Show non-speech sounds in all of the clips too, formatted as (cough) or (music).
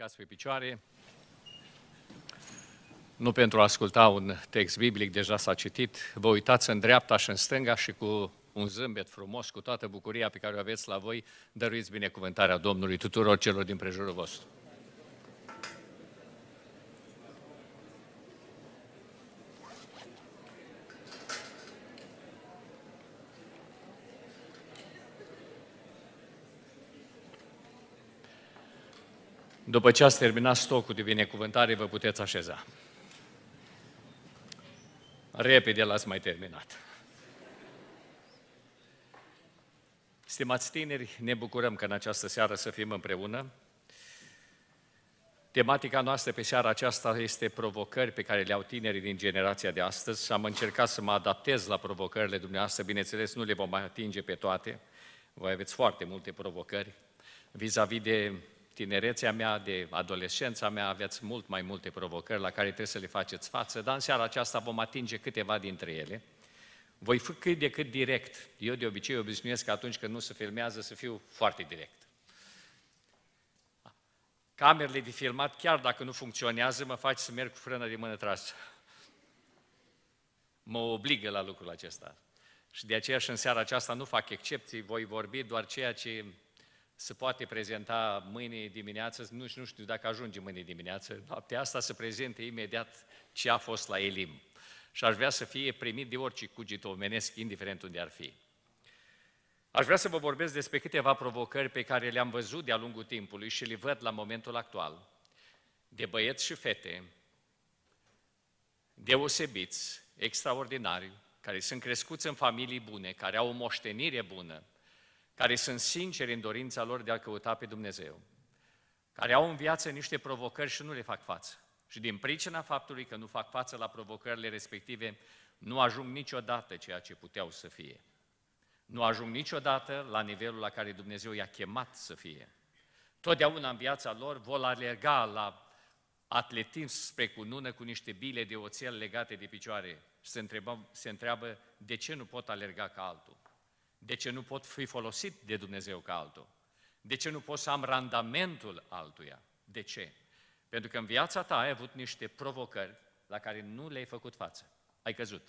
ridicați pe picioare. Nu pentru a asculta un text biblic, deja s-a citit, vă uitați în dreapta și în stânga și cu un zâmbet frumos, cu toată bucuria pe care o aveți la voi, dăruiți binecuvântarea Domnului tuturor celor din prejurul vostru. După ce ați terminat stocul de binecuvântare, vă puteți așeza. Repede l-ați mai terminat. Stimați tineri, ne bucurăm că în această seară să fim împreună. Tematica noastră pe seara aceasta este provocări pe care le au tinerii din generația de astăzi și am încercat să mă adaptez la provocările dumneavoastră. Bineînțeles, nu le vom atinge pe toate. Voi aveți foarte multe provocări vis-a-vis de tinerețea mea, de adolescența mea, aveați mult mai multe provocări la care trebuie să le faceți față, dar în seara aceasta vom atinge câteva dintre ele. Voi fi cât de cât direct. Eu de obicei obișnuiesc că atunci când nu se filmează să fiu foarte direct. Camerele de filmat, chiar dacă nu funcționează, mă fac să merg cu frână de mână trasă. Mă obligă la lucrul acesta. Și de aceea și în seara aceasta nu fac excepții, voi vorbi doar ceea ce se poate prezenta mâine dimineață, nu, nu știu dacă ajunge mâine dimineață, noaptea asta se prezinte imediat ce a fost la Elim. Și aș vrea să fie primit de orice cugit omenesc, indiferent unde ar fi. Aș vrea să vă vorbesc despre câteva provocări pe care le-am văzut de-a lungul timpului și le văd la momentul actual, de băieți și fete, deosebiți, extraordinari, care sunt crescuți în familii bune, care au o moștenire bună, care sunt sinceri în dorința lor de a căuta pe Dumnezeu, care au în viață niște provocări și nu le fac față. Și din pricina faptului că nu fac față la provocările respective, nu ajung niciodată ceea ce puteau să fie. Nu ajung niciodată la nivelul la care Dumnezeu i-a chemat să fie. Totdeauna în viața lor vor alerga la atletism spre cunună cu niște bile de oțel legate de picioare și se, întrebăm, se întreabă de ce nu pot alerga ca altul. De ce nu pot fi folosit de Dumnezeu ca altul? De ce nu pot să am randamentul altuia? De ce? Pentru că în viața ta ai avut niște provocări la care nu le-ai făcut față. Ai căzut.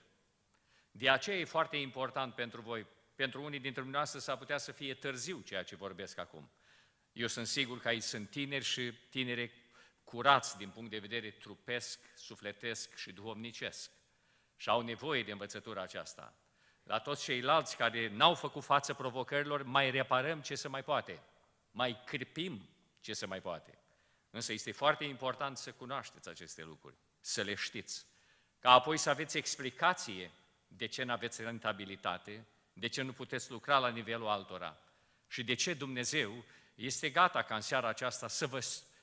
De aceea e foarte important pentru voi, pentru unii dintre dumneavoastră s-ar putea să fie târziu ceea ce vorbesc acum. Eu sunt sigur că aici sunt tineri și tinere curați din punct de vedere trupesc, sufletesc și duhovnicesc. Și au nevoie de învățătura aceasta la toți ceilalți care n-au făcut față provocărilor, mai reparăm ce se mai poate, mai cripim ce se mai poate. Însă este foarte important să cunoașteți aceste lucruri, să le știți, ca apoi să aveți explicație de ce nu aveți rentabilitate, de ce nu puteți lucra la nivelul altora și de ce Dumnezeu este gata ca în seara aceasta să vă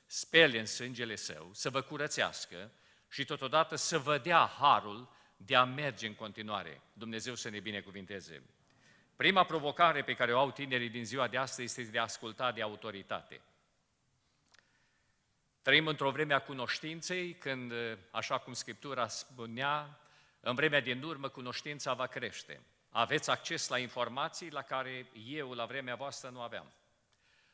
spele în sângele Său, să vă curățească și totodată să vă dea harul de a merge în continuare. Dumnezeu să ne binecuvinteze. Prima provocare pe care o au tinerii din ziua de astăzi este de a asculta de autoritate. Trăim într-o vreme a cunoștinței, când, așa cum Scriptura spunea, în vremea din urmă cunoștința va crește. Aveți acces la informații la care eu la vremea voastră nu aveam.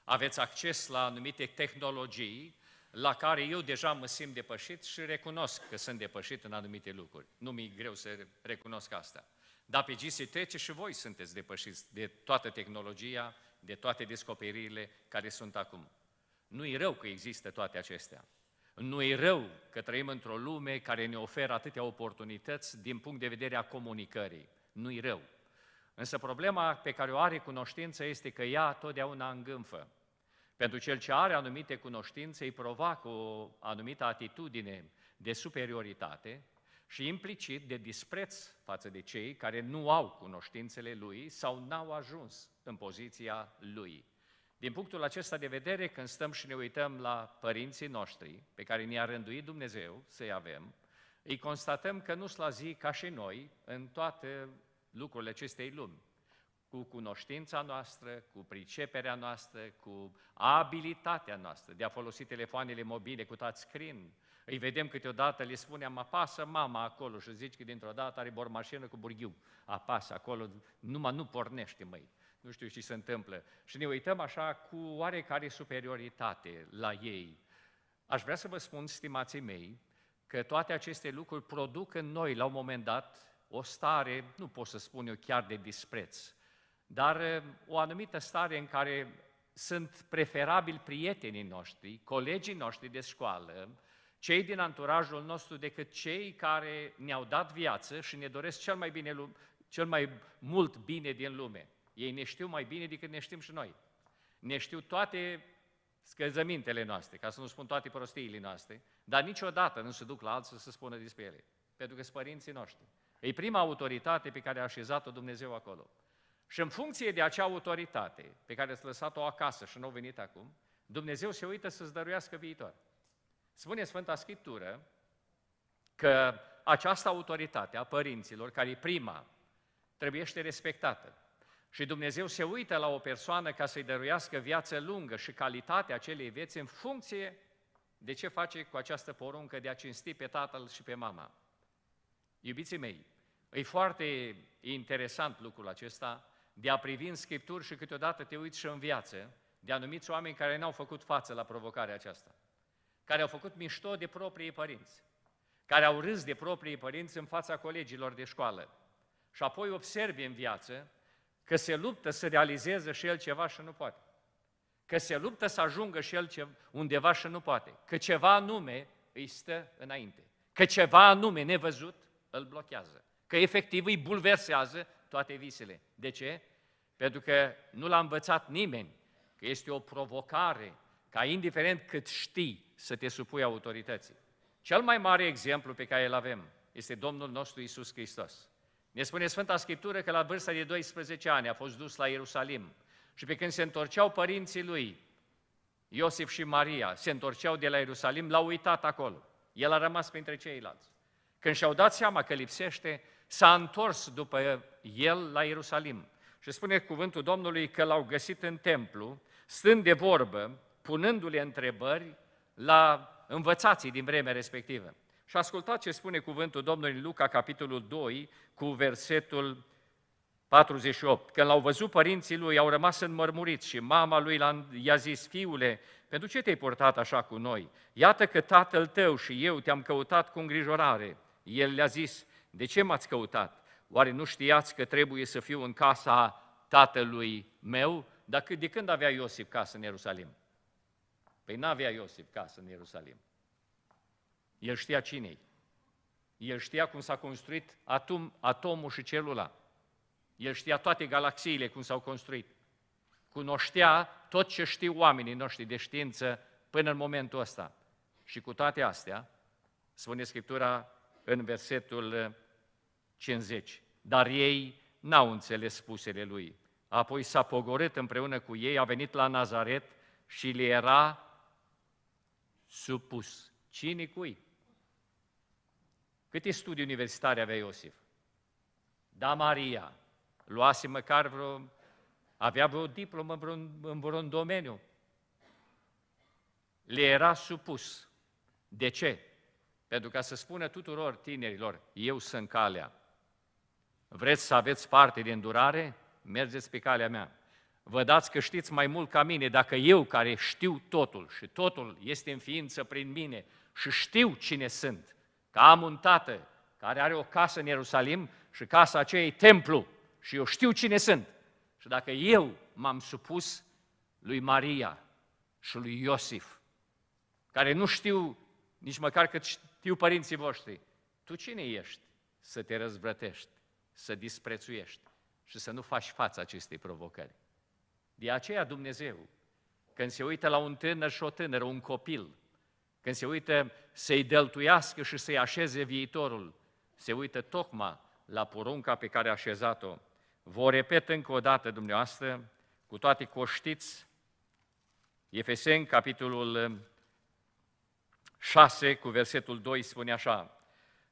Aveți acces la anumite tehnologii la care eu deja mă simt depășit și recunosc că sunt depășit în anumite lucruri. Nu mi-e greu să recunosc asta. Dar pe GC trece și voi sunteți depășiți de toată tehnologia, de toate descoperirile care sunt acum. Nu e rău că există toate acestea. Nu e rău că trăim într-o lume care ne oferă atâtea oportunități din punct de vedere a comunicării. Nu e rău. Însă problema pe care o are cunoștința este că ea totdeauna îngânfă. Pentru cel ce are anumite cunoștințe, îi provoacă o anumită atitudine de superioritate și implicit de dispreț față de cei care nu au cunoștințele lui sau n-au ajuns în poziția lui. Din punctul acesta de vedere, când stăm și ne uităm la părinții noștri, pe care ne-a rânduit Dumnezeu să-i avem, îi constatăm că nu sunt la zi ca și noi în toate lucrurile acestei lumi cu cunoștința noastră, cu priceperea noastră, cu abilitatea noastră de a folosi telefoanele mobile cu touchscreen. Îi vedem câteodată, le spunem, apasă mama acolo și zici că dintr-o dată are bormașină cu burghiu. Apasă acolo, numai nu pornește, măi. Nu știu ce se întâmplă. Și ne uităm așa cu oarecare superioritate la ei. Aș vrea să vă spun, stimații mei, că toate aceste lucruri produc în noi, la un moment dat, o stare, nu pot să spun eu chiar de dispreț, dar eh, o anumită stare în care sunt preferabili prietenii noștri, colegii noștri de școală, cei din anturajul nostru decât cei care ne-au dat viață și ne doresc cel mai, bine, cel mai mult bine din lume. Ei ne știu mai bine decât ne știm și noi. Ne știu toate scăzămintele noastre, ca să nu spun toate prostiile noastre, dar niciodată nu se duc la alții să spună despre ele, pentru că sunt părinții noștri. E prima autoritate pe care a așezat-o Dumnezeu acolo. Și în funcție de acea autoritate pe care ați lăsat-o acasă și nu au venit acum, Dumnezeu se uită să-ți dăruiască viitor. Spune Sfânta Scriptură că această autoritate a părinților, care e prima, trebuiește respectată. Și Dumnezeu se uită la o persoană ca să-i dăruiască viață lungă și calitatea acelei vieți în funcție de ce face cu această poruncă de a cinsti pe tatăl și pe mama. Iubiții mei, e foarte interesant lucrul acesta, de a privi în Scripturi și câteodată te uiți și în viață, de anumiți oameni care n-au făcut față la provocarea aceasta, care au făcut mișto de proprii părinți, care au râs de proprii părinți în fața colegilor de școală și apoi observi în viață că se luptă să realizeze și el ceva și nu poate, că se luptă să ajungă și el undeva și nu poate, că ceva anume îi stă înainte, că ceva anume nevăzut îl blochează, că efectiv îi bulversează toate visele. De ce? Pentru că nu l-a învățat nimeni că este o provocare ca indiferent cât știi să te supui autorității. Cel mai mare exemplu pe care îl avem este Domnul nostru Isus Hristos. Ne spune Sfânta Scriptură că la vârsta de 12 ani a fost dus la Ierusalim și pe când se întorceau părinții lui, Iosif și Maria, se întorceau de la Ierusalim, l-au uitat acolo. El a rămas printre ceilalți. Când și-au dat seama că lipsește, s-a întors după el la Ierusalim. Și spune cuvântul Domnului că l-au găsit în templu, stând de vorbă, punându-le întrebări la învățații din vremea respectivă. Și ascultați ce spune cuvântul Domnului Luca, capitolul 2, cu versetul 48. Când l-au văzut părinții lui, au rămas înmărmuriți și mama lui i-a zis, fiule, pentru ce te-ai portat așa cu noi? Iată că tatăl tău și eu te-am căutat cu îngrijorare. El le-a zis, de ce m-ați căutat? Oare nu știați că trebuie să fiu în casa tatălui meu? Dacă de când avea Iosif casă în Ierusalim? Păi n-avea Iosif casă în Ierusalim. El știa cine El știa cum s-a construit atom, atomul și celula. El știa toate galaxiile cum s-au construit. Cunoștea tot ce știu oamenii noștri de știință până în momentul ăsta. Și cu toate astea, spune Scriptura, în versetul 50. Eh, Dar ei n-au înțeles spusele lui. Apoi s-a pogorât împreună cu ei, a venit la Nazaret și le era supus. Cine cui? Câte studii universitare avea Iosif? Da, Maria. Luase măcar vreo... Avea vreo diplomă în vreun, în vreun domeniu. Le era supus. De ce? pentru ca să spună tuturor tinerilor, eu sunt calea. Vreți să aveți parte de îndurare? Mergeți pe calea mea. Vă dați că știți mai mult ca mine, dacă eu care știu totul și totul este în ființă prin mine și știu cine sunt, că am un tată care are o casă în Ierusalim și casa aceea e templu și eu știu cine sunt. Și dacă eu m-am supus lui Maria și lui Iosif, care nu știu nici măcar cât fiu părinții voștri, tu cine ești să te răzvrătești, să disprețuiești și să nu faci față acestei provocări? De aceea Dumnezeu, când se uită la un tânăr și o tânără, un copil, când se uită să-i dăltuiască și să-i așeze viitorul, se uită tocmai la porunca pe care a așezat-o. Vă repet încă o dată, dumneavoastră, cu toate coștiți, Efeseni, capitolul 6 cu versetul 2 spune așa,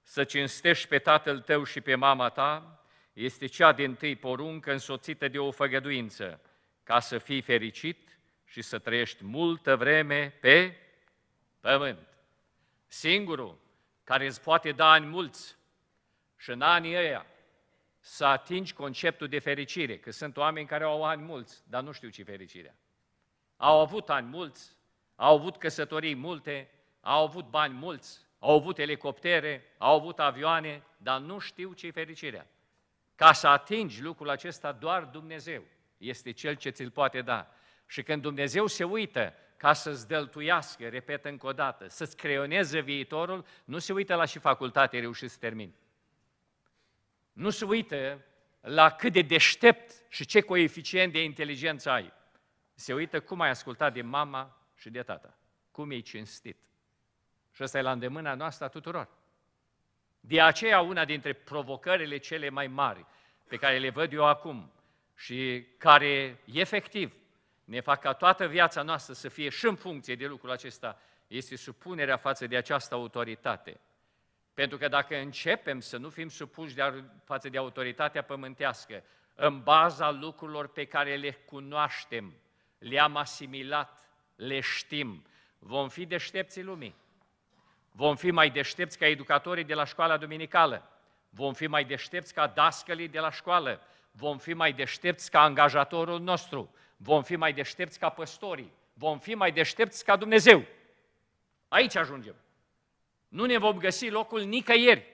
Să cinstești pe tatăl tău și pe mama ta este cea din tâi poruncă însoțită de o făgăduință, ca să fii fericit și să trăiești multă vreme pe pământ. Singurul care îți poate da ani mulți și în anii ăia să atingi conceptul de fericire, că sunt oameni care au ani mulți, dar nu știu ce fericirea. Au avut ani mulți, au avut căsătorii multe, au avut bani mulți, au avut elicoptere, au avut avioane, dar nu știu ce-i fericirea. Ca să atingi lucrul acesta, doar Dumnezeu este Cel ce ți-l poate da. Și când Dumnezeu se uită ca să-ți dăltuiască, repet încă o dată, să-ți creioneze viitorul, nu se uită la și facultate reușit să termin. Nu se uită la cât de deștept și ce coeficient de inteligență ai. Se uită cum ai ascultat de mama și de tata, cum ai cinstit, și ăsta e la îndemâna noastră a tuturor. De aceea, una dintre provocările cele mai mari pe care le văd eu acum și care, efectiv, ne fac ca toată viața noastră să fie și în funcție de lucrul acesta, este supunerea față de această autoritate. Pentru că dacă începem să nu fim supuși de, față de autoritatea pământească, în baza lucrurilor pe care le cunoaștem, le-am asimilat, le știm, vom fi deștepții lumii. Vom fi mai deștepți ca educatorii de la școala duminicală. Vom fi mai deștepți ca dascălii de la școală. Vom fi mai deștepți ca angajatorul nostru. Vom fi mai deștepți ca păstorii. Vom fi mai deștepți ca Dumnezeu. Aici ajungem. Nu ne vom găsi locul nicăieri.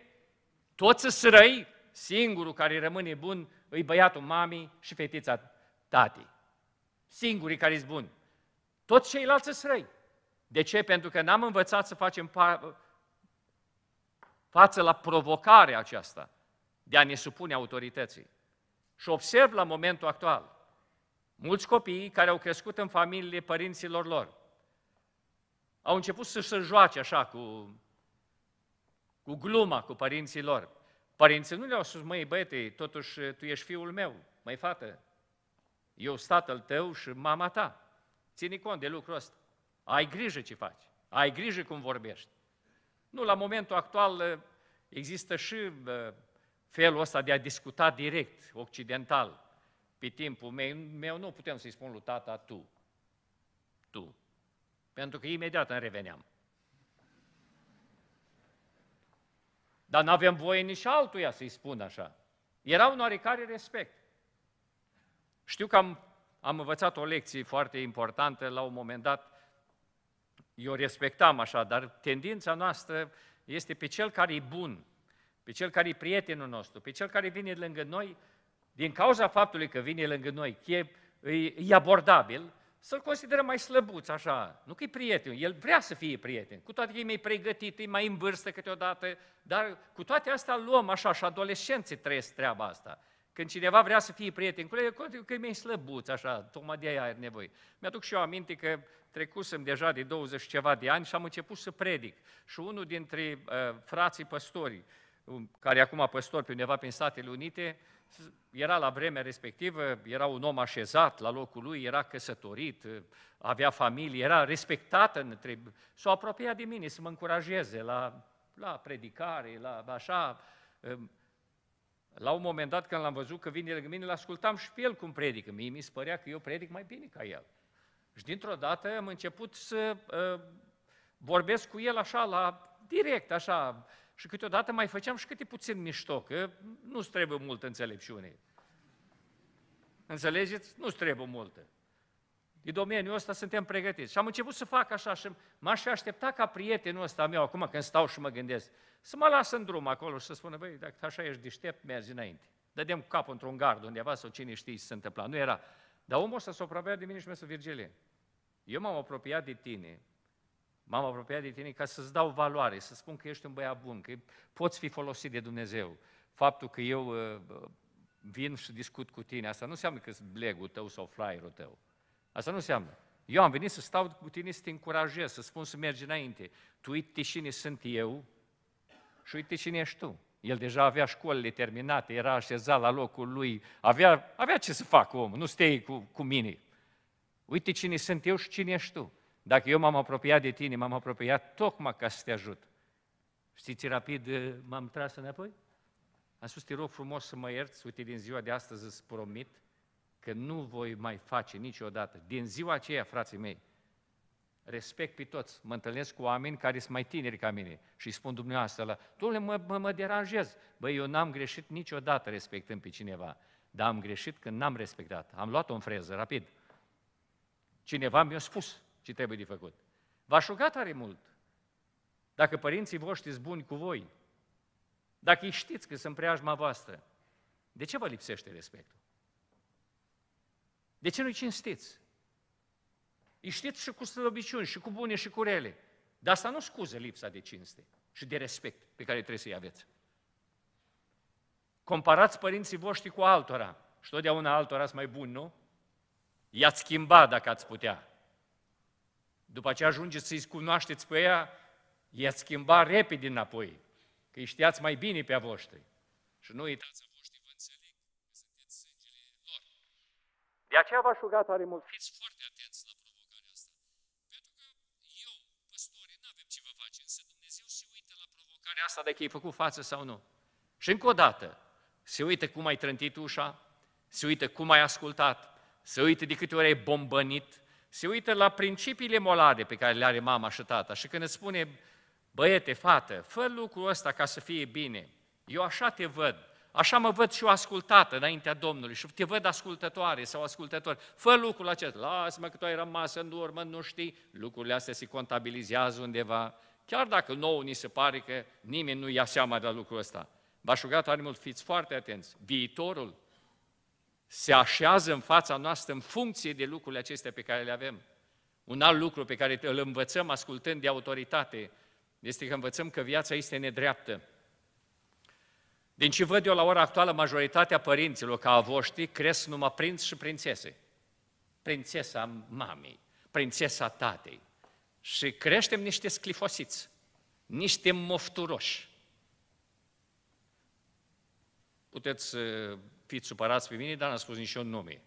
Toți să răi, singurul care rămâne bun îi băiatul mamii și fetița tatii. Singurii care sunt buni. Toți ceilalți sunt răi. De ce? Pentru că n-am învățat să facem pa- față la provocarea aceasta de a ne supune autorității. Și observ la momentul actual mulți copii care au crescut în familiile părinților lor au început să se joace așa cu, cu gluma cu părinții lor. Părinții nu le-au spus, măi băiete, totuși tu ești fiul meu, măi fată, eu statul tău și mama ta. Ține cont de lucrul ăsta. Ai grijă ce faci, ai grijă cum vorbești. Nu, la momentul actual ă, există și ă, felul ăsta de a discuta direct, occidental. Pe timpul meu, meu nu putem să-i spun lui tata tu. Tu. Pentru că imediat îmi reveneam. Dar nu avem voie nici altuia să-i spun așa. Era un oarecare respect. Știu că am, am învățat o lecție foarte importantă la un moment dat eu respectam așa, dar tendința noastră este pe cel care e bun, pe cel care e prietenul nostru, pe cel care vine lângă noi, din cauza faptului că vine lângă noi, e, e, e abordabil, să-l considerăm mai slăbuț, așa. Nu că e prieten, el vrea să fie prieten, cu toate că e mai pregătit, e mai în vârstă câteodată, dar cu toate astea luăm așa și adolescenții trăiesc treaba asta. Când cineva vrea să fie prieten cu el, că e mai slăbuț, așa, tocmai de aia are nevoie. Mi-aduc și eu aminte că trecusem deja de 20 ceva de ani și am început să predic. Și unul dintre uh, frații păstorii, um, care acum păstor pe undeva prin Statele Unite, era la vremea respectivă, era un om așezat la locul lui, era căsătorit, uh, avea familie, era respectat între... S-o apropia de mine să mă încurajeze la, la predicare, la așa... Uh, la un moment dat, când l-am văzut că vine lângă mine, l-ascultam și pe el cum predică. Mie mi se părea că eu predic mai bine ca el. Și dintr-o dată am început să uh, vorbesc cu el așa, la direct, așa. Și câteodată mai făceam și câte puțin mișto, că nu-ți trebuie multă înțelepciune. Înțelegeți? Nu-ți trebuie multă din domeniul ăsta suntem pregătiți. Și am început să fac așa și m-aș fi așteptat ca prietenul ăsta meu, acum când stau și mă gândesc, să mă las în drum acolo și să spună, băi, dacă așa ești deștept, mergi înainte. Dădem cu capul într-un gard undeva sau cine știe ce se întâmpla. Nu era. Dar omul ăsta s-a apropiat de mine și mi-a spus, Virgilie, eu m-am apropiat de tine, m-am apropiat de tine ca să-ți dau valoare, să spun că ești un băiat bun, că poți fi folosit de Dumnezeu. Faptul că eu uh, vin și discut cu tine, asta nu înseamnă că sunt blegul tău sau flyerul tău. Asta nu înseamnă. Eu am venit să stau cu tine, să te încurajez, să spun să mergi înainte. Tu uite cine sunt eu și uite cine ești tu. El deja avea școlile terminate, era așezat la locul lui, avea, avea ce să facă omul, nu stai cu, cu mine. Uite cine sunt eu și cine ești tu. Dacă eu m-am apropiat de tine, m-am apropiat tocmai ca să te ajut. Știți, rapid eh, m-am tras înapoi? Am spus, te rog frumos să mă ierți, uite, din ziua de astăzi îți promit că nu voi mai face niciodată. Din ziua aceea, frații mei, respect pe toți, mă întâlnesc cu oameni care sunt mai tineri ca mine și spun dumneavoastră la, domnule, mă, mă, mă deranjez. Băi, eu n-am greșit niciodată respectând pe cineva, dar am greșit când n-am respectat. Am luat-o în freză, rapid. Cineva mi-a spus ce trebuie de făcut. V-aș ruga tare mult. Dacă părinții voștri sunt buni cu voi, dacă îi știți că sunt preajma voastră, de ce vă lipsește respectul? De ce nu-i cinstiți? Îi știți și cu slăbiciuni, și cu bune, și cu rele. Dar asta nu scuză lipsa de cinste și de respect pe care trebuie să-i aveți. Comparați părinții voștri cu altora. Și totdeauna altora sunt mai buni, nu? I-ați schimba dacă ați putea. După ce ajungeți să-i cunoașteți pe ea, i-ați schimba repede înapoi, că îi știați mai bine pe a voștri. Și nu uitați De aceea v-aș ruga tare mult. Fiți foarte atenți la provocarea asta. Pentru că eu, păstorii, nu avem ce vă face, însă Dumnezeu se uită la provocarea asta de că ai făcut față sau nu. Și încă o dată, se uită cum ai trântit ușa, se uită cum ai ascultat, se uită de câte ori ai bombănit, se uită la principiile molare pe care le are mama și tata și când îți spune, băiete, fată, fă lucrul ăsta ca să fie bine, eu așa te văd, Așa mă văd și eu ascultată înaintea Domnului și te văd ascultătoare sau ascultător. Fă lucrul acesta, lasă-mă că tu ai rămas în urmă, nu știi, lucrurile astea se contabilizează undeva. Chiar dacă nouă ni se pare că nimeni nu ia seama de lucrul ăsta. V-aș ruga tare mult, fiți foarte atenți. Viitorul se așează în fața noastră în funcție de lucrurile acestea pe care le avem. Un alt lucru pe care îl învățăm ascultând de autoritate este că învățăm că viața este nedreaptă. Din ce văd eu la ora actuală, majoritatea părinților ca voștri cresc numai prinț și prințese. Prințesa mamei, prințesa tatei. Și creștem niște sclifosiți, niște mofturoși. Puteți uh, fiți supărați pe mine, dar n-am spus niciun nume.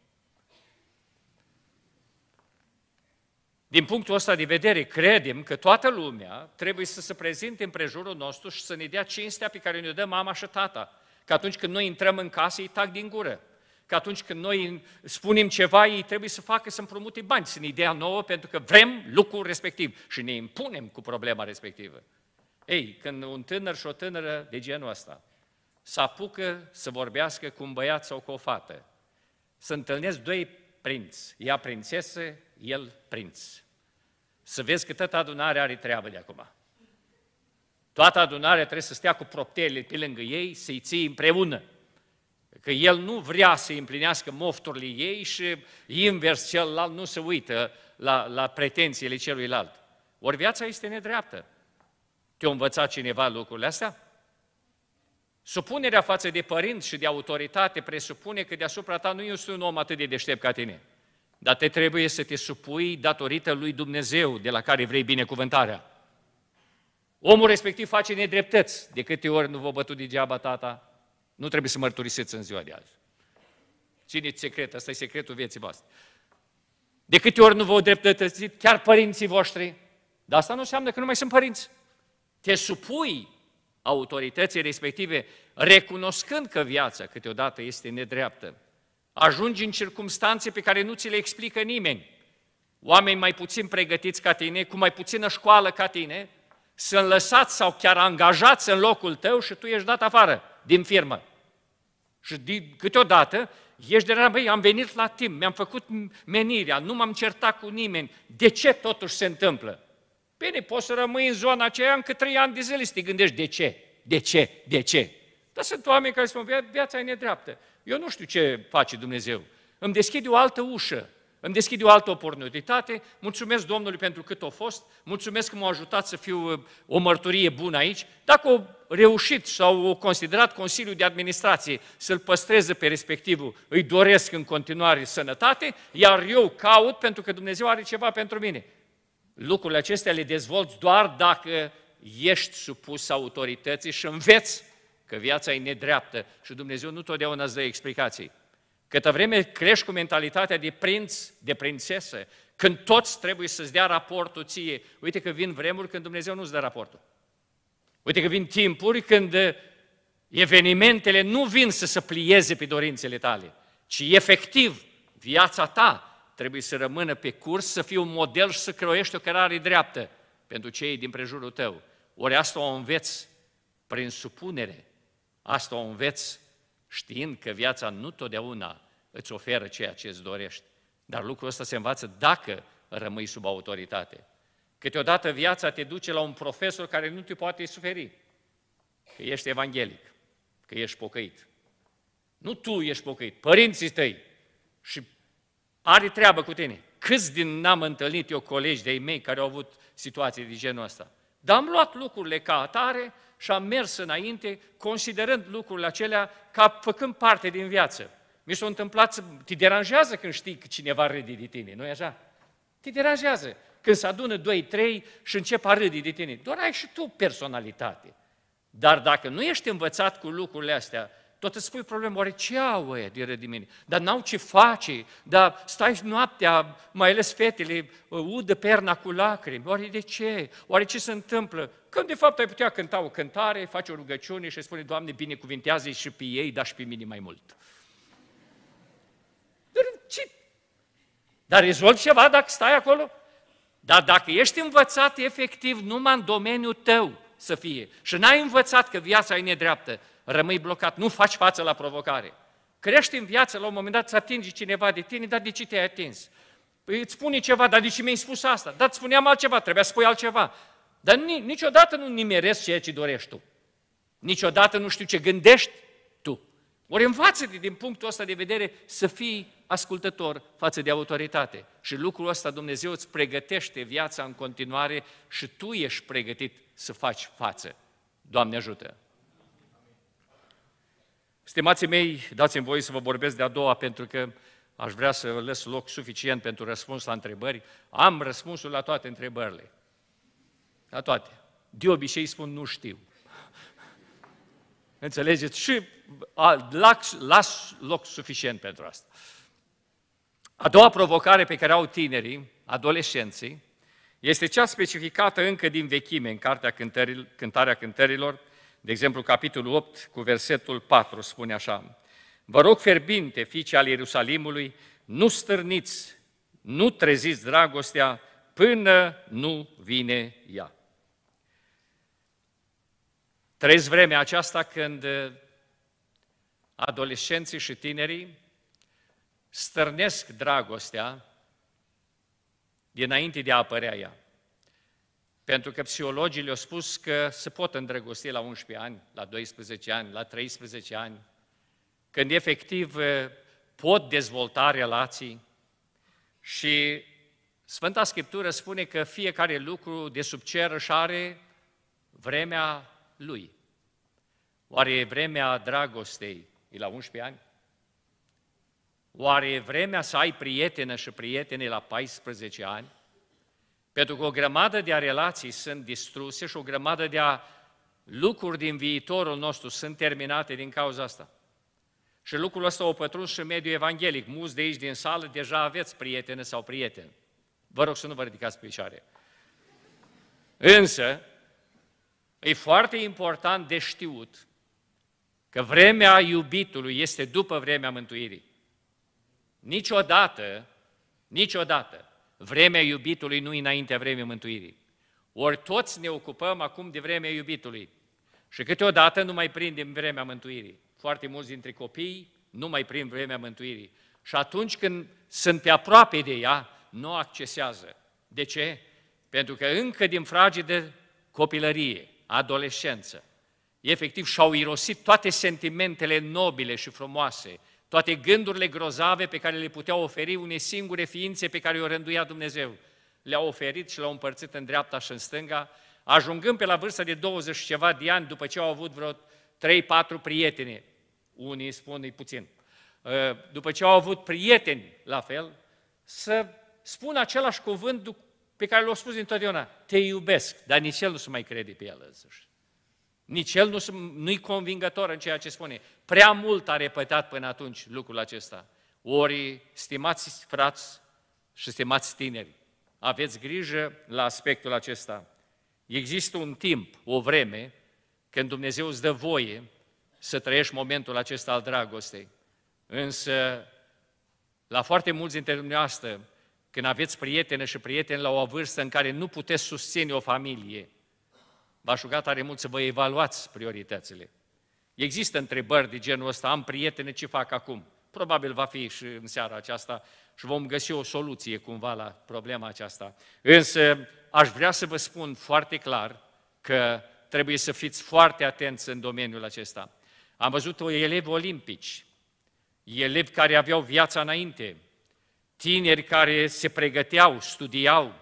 Din punctul ăsta de vedere, credem că toată lumea trebuie să se prezinte în prejurul nostru și să ne dea cinstea pe care ne-o dă mama și tata. Că atunci când noi intrăm în casă, îi tac din gură. Că atunci când noi spunem ceva, ei trebuie să facă să împrumute bani, să ne dea nouă, pentru că vrem lucrul respectiv și ne impunem cu problema respectivă. Ei, când un tânăr și o tânără de genul ăsta să apucă să vorbească cu un băiat sau cu o fată, să întâlnesc doi prinți, ea prințesă, el prins. Să vezi că toată adunarea are treabă de acum. Toată adunarea trebuie să stea cu proptele pe lângă ei, să-i ții împreună. Că el nu vrea să împlinească mofturile ei și invers celălalt nu se uită la, la pretențiile celuilalt. Ori viața este nedreaptă. Te-a învățat cineva lucrurile astea? Supunerea față de părinți și de autoritate presupune că deasupra ta nu este un om atât de deștept ca tine. Dar te trebuie să te supui datorită lui Dumnezeu de la care vrei binecuvântarea. Omul respectiv face nedreptăți. De câte ori nu vă bătu degeaba tata, nu trebuie să mărturisiți în ziua de azi. Țineți secret, asta e secretul vieții voastre. De câte ori nu vă dreptățit, chiar părinții voștri, dar asta nu înseamnă că nu mai sunt părinți. Te supui autorității respective, recunoscând că viața câteodată este nedreaptă. Ajungi în circumstanțe pe care nu ți le explică nimeni. Oameni mai puțin pregătiți ca tine, cu mai puțină școală ca tine, sunt lăsați sau chiar angajați în locul tău și tu ești dat afară din firmă. Și din, câteodată ești de la, am venit la timp, mi-am făcut menirea, nu m-am certat cu nimeni. De ce totuși se întâmplă? Bine, poți să rămâi în zona aceea încă trei ani de zile să te gândești de ce, de ce, de ce. Dar sunt oameni care spun, viața e nedreaptă. Eu nu știu ce face Dumnezeu. Îmi deschid o altă ușă, îmi deschid o altă oportunitate. Mulțumesc Domnului pentru cât a fost, mulțumesc că m-a ajutat să fiu uh, o mărturie bună aici. Dacă o reușit sau o considerat Consiliul de Administrație să-l păstreze pe respectivul, îi doresc în continuare sănătate, iar eu caut pentru că Dumnezeu are ceva pentru mine. Lucrurile acestea le dezvolți doar dacă ești supus autorității și înveți că viața e nedreaptă și Dumnezeu nu totdeauna îți dă explicații. Câtă vreme crești cu mentalitatea de prinț, de prințesă, când toți trebuie să-ți dea raportul ție, uite că vin vremuri când Dumnezeu nu-ți dă raportul. Uite că vin timpuri când uh, evenimentele nu vin să se plieze pe dorințele tale, ci efectiv viața ta trebuie să rămână pe curs, să fie un model și să croiești o cărare dreaptă pentru cei din prejurul tău. Ori asta o înveți prin supunere, Asta o înveți știind că viața nu totdeauna îți oferă ceea ce îți dorești. Dar lucrul ăsta se învață dacă rămâi sub autoritate. Câteodată viața te duce la un profesor care nu te poate suferi. Că ești evanghelic, că ești pocăit. Nu tu ești pocăit, părinții tăi. Și are treabă cu tine. Câți din n-am întâlnit eu colegi de-ai mei care au avut situații de genul ăsta? Dar am luat lucrurile ca atare și am mers înainte considerând lucrurile acelea ca făcând parte din viață. Mi s-a întâmplat să te deranjează când știi că cineva râde de tine, nu-i așa? Te deranjează când se adună 2-3 și începe a râde de tine. Doar ai și tu personalitate. Dar dacă nu ești învățat cu lucrurile astea, tot îți spui probleme, oare ce au ăia de redimire? Dar n-au ce face, dar stai noaptea, mai ales fetele, uh, udă perna cu lacrimi, oare de ce? Oare ce se întâmplă? Când de fapt ai putea cânta o cântare, face o rugăciune și spune, Doamne, binecuvintează-i și pe ei, dar și pe mine mai mult. Dar ce? Dar rezolvi ceva dacă stai acolo? Dar dacă ești învățat efectiv numai în domeniul tău să fie și n-ai învățat că viața e nedreaptă, rămâi blocat, nu faci față la provocare. Crești în viață, la un moment dat, să atingi cineva de tine, dar de ce te-ai atins? Păi îți spune ceva, dar de ce mi-ai spus asta? Dar îți spuneam altceva, trebuia să spui altceva. Dar ni, niciodată nu nimeresc ceea ce dorești tu. Niciodată nu știu ce gândești tu. Ori învață din punctul ăsta de vedere să fii ascultător față de autoritate. Și lucrul ăsta Dumnezeu îți pregătește viața în continuare și tu ești pregătit să faci față. Doamne ajută! Stimații mei, dați-mi voie să vă vorbesc de a doua, pentru că aș vrea să lăs loc suficient pentru răspuns la întrebări. Am răspunsul la toate întrebările. La toate. De obicei spun nu știu. Înțelegeți? Și las, las loc suficient pentru asta. A doua provocare pe care au tinerii, adolescenții, este cea specificată încă din vechime în Cartea Cântării, Cântarea Cântărilor, de exemplu, capitolul 8 cu versetul 4 spune așa, Vă rog ferbinte, fiice al Ierusalimului, nu stârniți, nu treziți dragostea până nu vine ea. Trăiesc vremea aceasta când uh, adolescenții și tinerii stârnesc dragostea dinainte de a apărea ea. Pentru că psihologii le-au spus că se pot îndrăgosti la 11 ani, la 12 ani, la 13 ani, când efectiv eh, pot dezvolta relații. Și Sfânta Scriptură spune că fiecare lucru de sub cer își are vremea lui. Oare e vremea dragostei? E la 11 ani? Oare e vremea să ai prietenă și prietene la 14 ani? Pentru că o grămadă de relații sunt distruse și o grămadă de a lucruri din viitorul nostru sunt terminate din cauza asta. Și lucrul ăsta o pătruns și în mediul evanghelic. Mulți de aici din sală deja aveți prietene sau prieteni. Vă rog să nu vă ridicați picioare. Însă, e foarte important de știut că vremea iubitului este după vremea mântuirii. Niciodată, niciodată, Vremea iubitului nu înaintea vremea mântuirii. Ori toți ne ocupăm acum de vremea iubitului. Și câteodată nu mai prindem vremea mântuirii. Foarte mulți dintre copii nu mai prind vremea mântuirii. Și atunci când sunt pe aproape de ea, nu accesează. De ce? Pentru că încă din fragedă copilărie, adolescență, efectiv și-au irosit toate sentimentele nobile și frumoase toate gândurile grozave pe care le putea oferi unei singure ființe pe care o rânduia Dumnezeu. Le-a oferit și le-a împărțit în dreapta și în stânga, ajungând pe la vârsta de 20 și ceva de ani, după ce au avut vreo 3-4 prietene, unii spun, e puțin, ă, după ce au avut prieteni la fel, să spun același cuvânt pe care l-au spus întotdeauna, te iubesc, dar nici el nu se mai crede pe el însuși. Nici el nu, nu-i convingător în ceea ce spune. Prea mult a repetat până atunci lucrul acesta. Ori, stimați frați și stimați tineri, aveți grijă la aspectul acesta. Există un timp, o vreme, când Dumnezeu îți dă voie să trăiești momentul acesta al dragostei. Însă, la foarte mulți dintre dumneavoastră, când aveți prietene și prieteni la o vârstă în care nu puteți susține o familie, V-aș ruga tare mult să vă evaluați prioritățile. Există întrebări de genul ăsta, am prietene, ce fac acum? Probabil va fi și în seara aceasta și vom găsi o soluție cumva la problema aceasta. Însă aș vrea să vă spun foarte clar că trebuie să fiți foarte atenți în domeniul acesta. Am văzut elevi olimpici, elevi care aveau viața înainte, tineri care se pregăteau, studiau,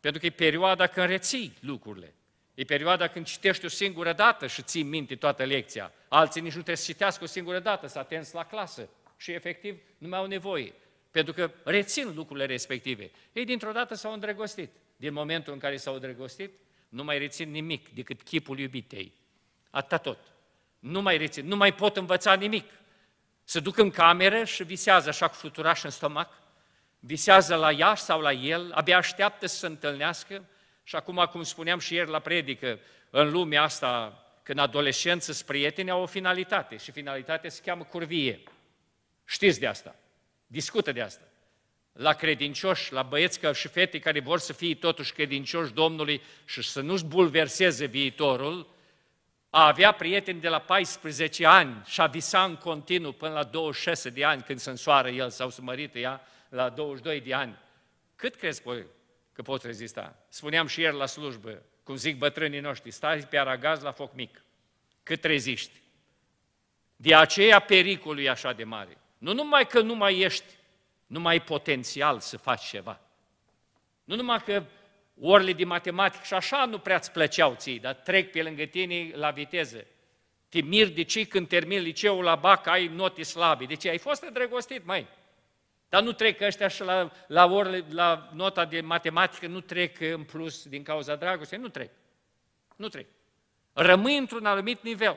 pentru că e perioada când reții lucrurile. E perioada când citești o singură dată și ții minte toată lecția. Alții nici nu trebuie să citească o singură dată, să atenți la clasă. Și efectiv nu mai au nevoie, pentru că rețin lucrurile respective. Ei dintr-o dată s-au îndrăgostit. Din momentul în care s-au îndrăgostit, nu mai rețin nimic decât chipul iubitei. Atât tot. Nu mai rețin, nu mai pot învăța nimic. Se duc în cameră și visează așa cu fluturaș în stomac, visează la ea sau la el, abia așteaptă să se întâlnească, și acum, cum spuneam și ieri la predică, în lumea asta, când adolescență sunt prieteni, au o finalitate și finalitatea se cheamă curvie. Știți de asta. Discută de asta. La credincioși, la băieți ca și fete care vor să fie totuși credincioși Domnului și să nu-și bulverseze viitorul, a avea prieteni de la 14 ani și a visa în continuu până la 26 de ani când se însoară el sau se mărită ea la 22 de ani. Cât crezi, voi, că pot rezista. Spuneam și ieri la slujbă, cum zic bătrânii noștri, stai pe aragaz la foc mic, cât reziști. De aceea pericolul e așa de mare. Nu numai că nu mai ești, nu mai ai potențial să faci ceva. Nu numai că orele de matematic și așa nu prea-ți plăceau ții, dar trec pe lângă tine la viteză. Te miri de ce când termin liceul la BAC ai note slabe. De ce? Ai fost îndrăgostit, mai. Dar nu trec ăștia și la, la, orle, la nota de matematică, nu trec în plus din cauza dragostei, nu trec. Nu trec. Rămâi într-un anumit nivel.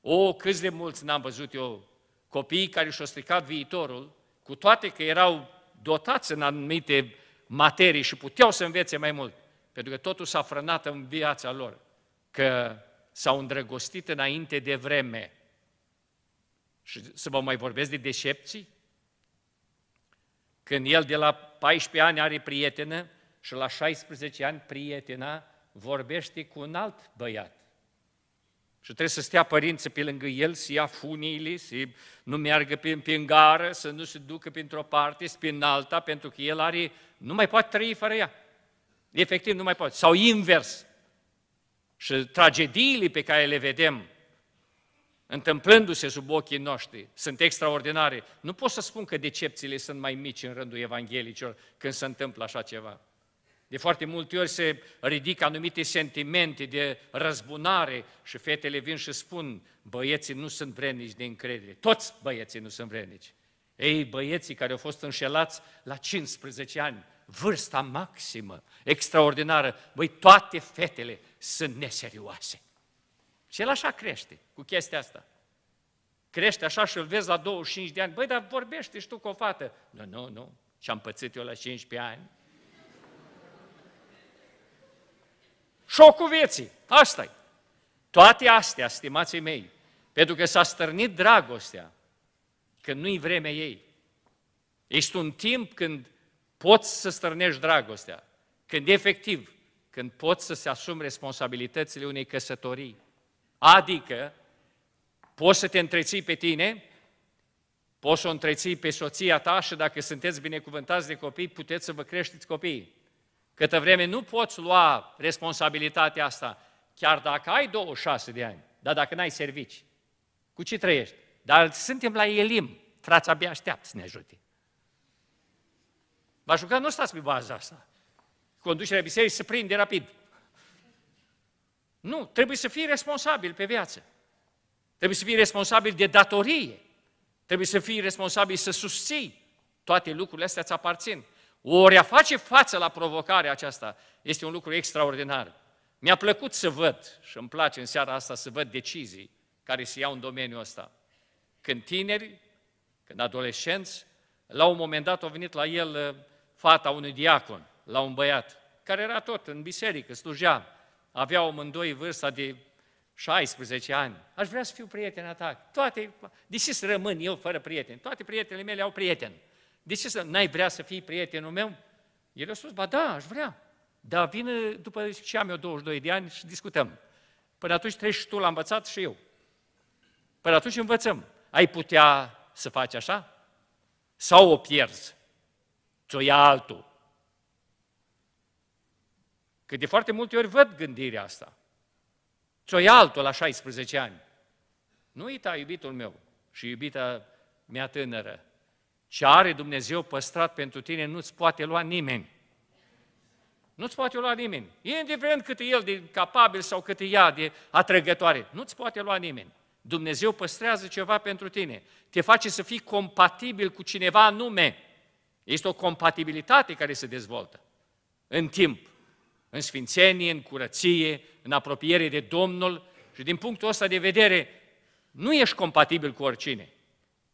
O, câți de mulți n-am văzut eu copii care și-au stricat viitorul, cu toate că erau dotați în anumite materii și puteau să învețe mai mult, pentru că totul s-a frânat în viața lor, că s-au îndrăgostit înainte de vreme. Și să vă mai vorbesc de decepții? Când el de la 14 ani are prietenă și la 16 ani prietena vorbește cu un alt băiat. Și trebuie să stea părinții pe lângă el, să ia funiile, să nu meargă prin, prin gară, să nu se ducă printr-o parte, prin alta, pentru că el are, nu mai poate trăi fără ea. Efectiv, nu mai poate. Sau invers. Și tragediile pe care le vedem întâmplându-se sub ochii noștri, sunt extraordinare. Nu pot să spun că decepțiile sunt mai mici în rândul evanghelicilor când se întâmplă așa ceva. De foarte multe ori se ridică anumite sentimente de răzbunare și fetele vin și spun, băieții nu sunt vrednici de încredere, toți băieții nu sunt vrednici. Ei, băieții care au fost înșelați la 15 ani, vârsta maximă, extraordinară, băi, toate fetele sunt neserioase. Și el așa crește cu chestia asta. Crește așa și îl vezi la 25 de ani. Băi, dar vorbește și tu cu o fată. Nu, nu, nu. Și-am pățit eu la 15 ani. Șocul vieții. asta e. Toate astea, stimații mei, pentru că s-a stârnit dragostea când nu-i vremea ei. Este un timp când poți să stârnești dragostea, când efectiv, când poți să se asumi responsabilitățile unei căsătorii, Adică, poți să te întreții pe tine, poți să o întreții pe soția ta și dacă sunteți binecuvântați de copii, puteți să vă creșteți copiii. Câtă vreme nu poți lua responsabilitatea asta, chiar dacă ai 26 de ani, dar dacă n-ai servici, cu ce trăiești? Dar suntem la Elim, frați abia așteaptă să ne ajute. V-aș nu stați pe baza asta. Conducerea bisericii se prinde rapid. Nu, trebuie să fii responsabil pe viață. Trebuie să fii responsabil de datorie. Trebuie să fii responsabil să susții. Toate lucrurile astea ți aparțin. Ori a face față la provocarea aceasta este un lucru extraordinar. Mi-a plăcut să văd și îmi place în seara asta să văd decizii care se iau în domeniul ăsta. Când tineri, când adolescenți, la un moment dat a venit la el uh, fata unui diacon, la un băiat, care era tot în biserică, slujea aveau amândoi vârsta de 16 ani. Aș vrea să fiu prieten ta. Toate, de ce să rămân eu fără prieteni? Toate prietenele mele au prieten. De ce să n-ai vrea să fii prietenul meu? El a spus, ba da, aș vrea. Dar vine după ce am eu 22 de ani și discutăm. Până atunci treci și tu la învățat și eu. Până atunci învățăm. Ai putea să faci așa? Sau o pierzi? Ți-o ia altul. Că de foarte multe ori văd gândirea asta. Ți-o altul la 16 ani. Nu uita, iubitul meu și iubita mea tânără, ce are Dumnezeu păstrat pentru tine nu-ți poate lua nimeni. Nu-ți poate lua nimeni. Indiferent cât e el de capabil sau cât e ea de atrăgătoare, nu-ți poate lua nimeni. Dumnezeu păstrează ceva pentru tine. Te face să fii compatibil cu cineva anume. Este o compatibilitate care se dezvoltă în timp în sfințenie, în curăție, în apropiere de Domnul și din punctul ăsta de vedere nu ești compatibil cu oricine.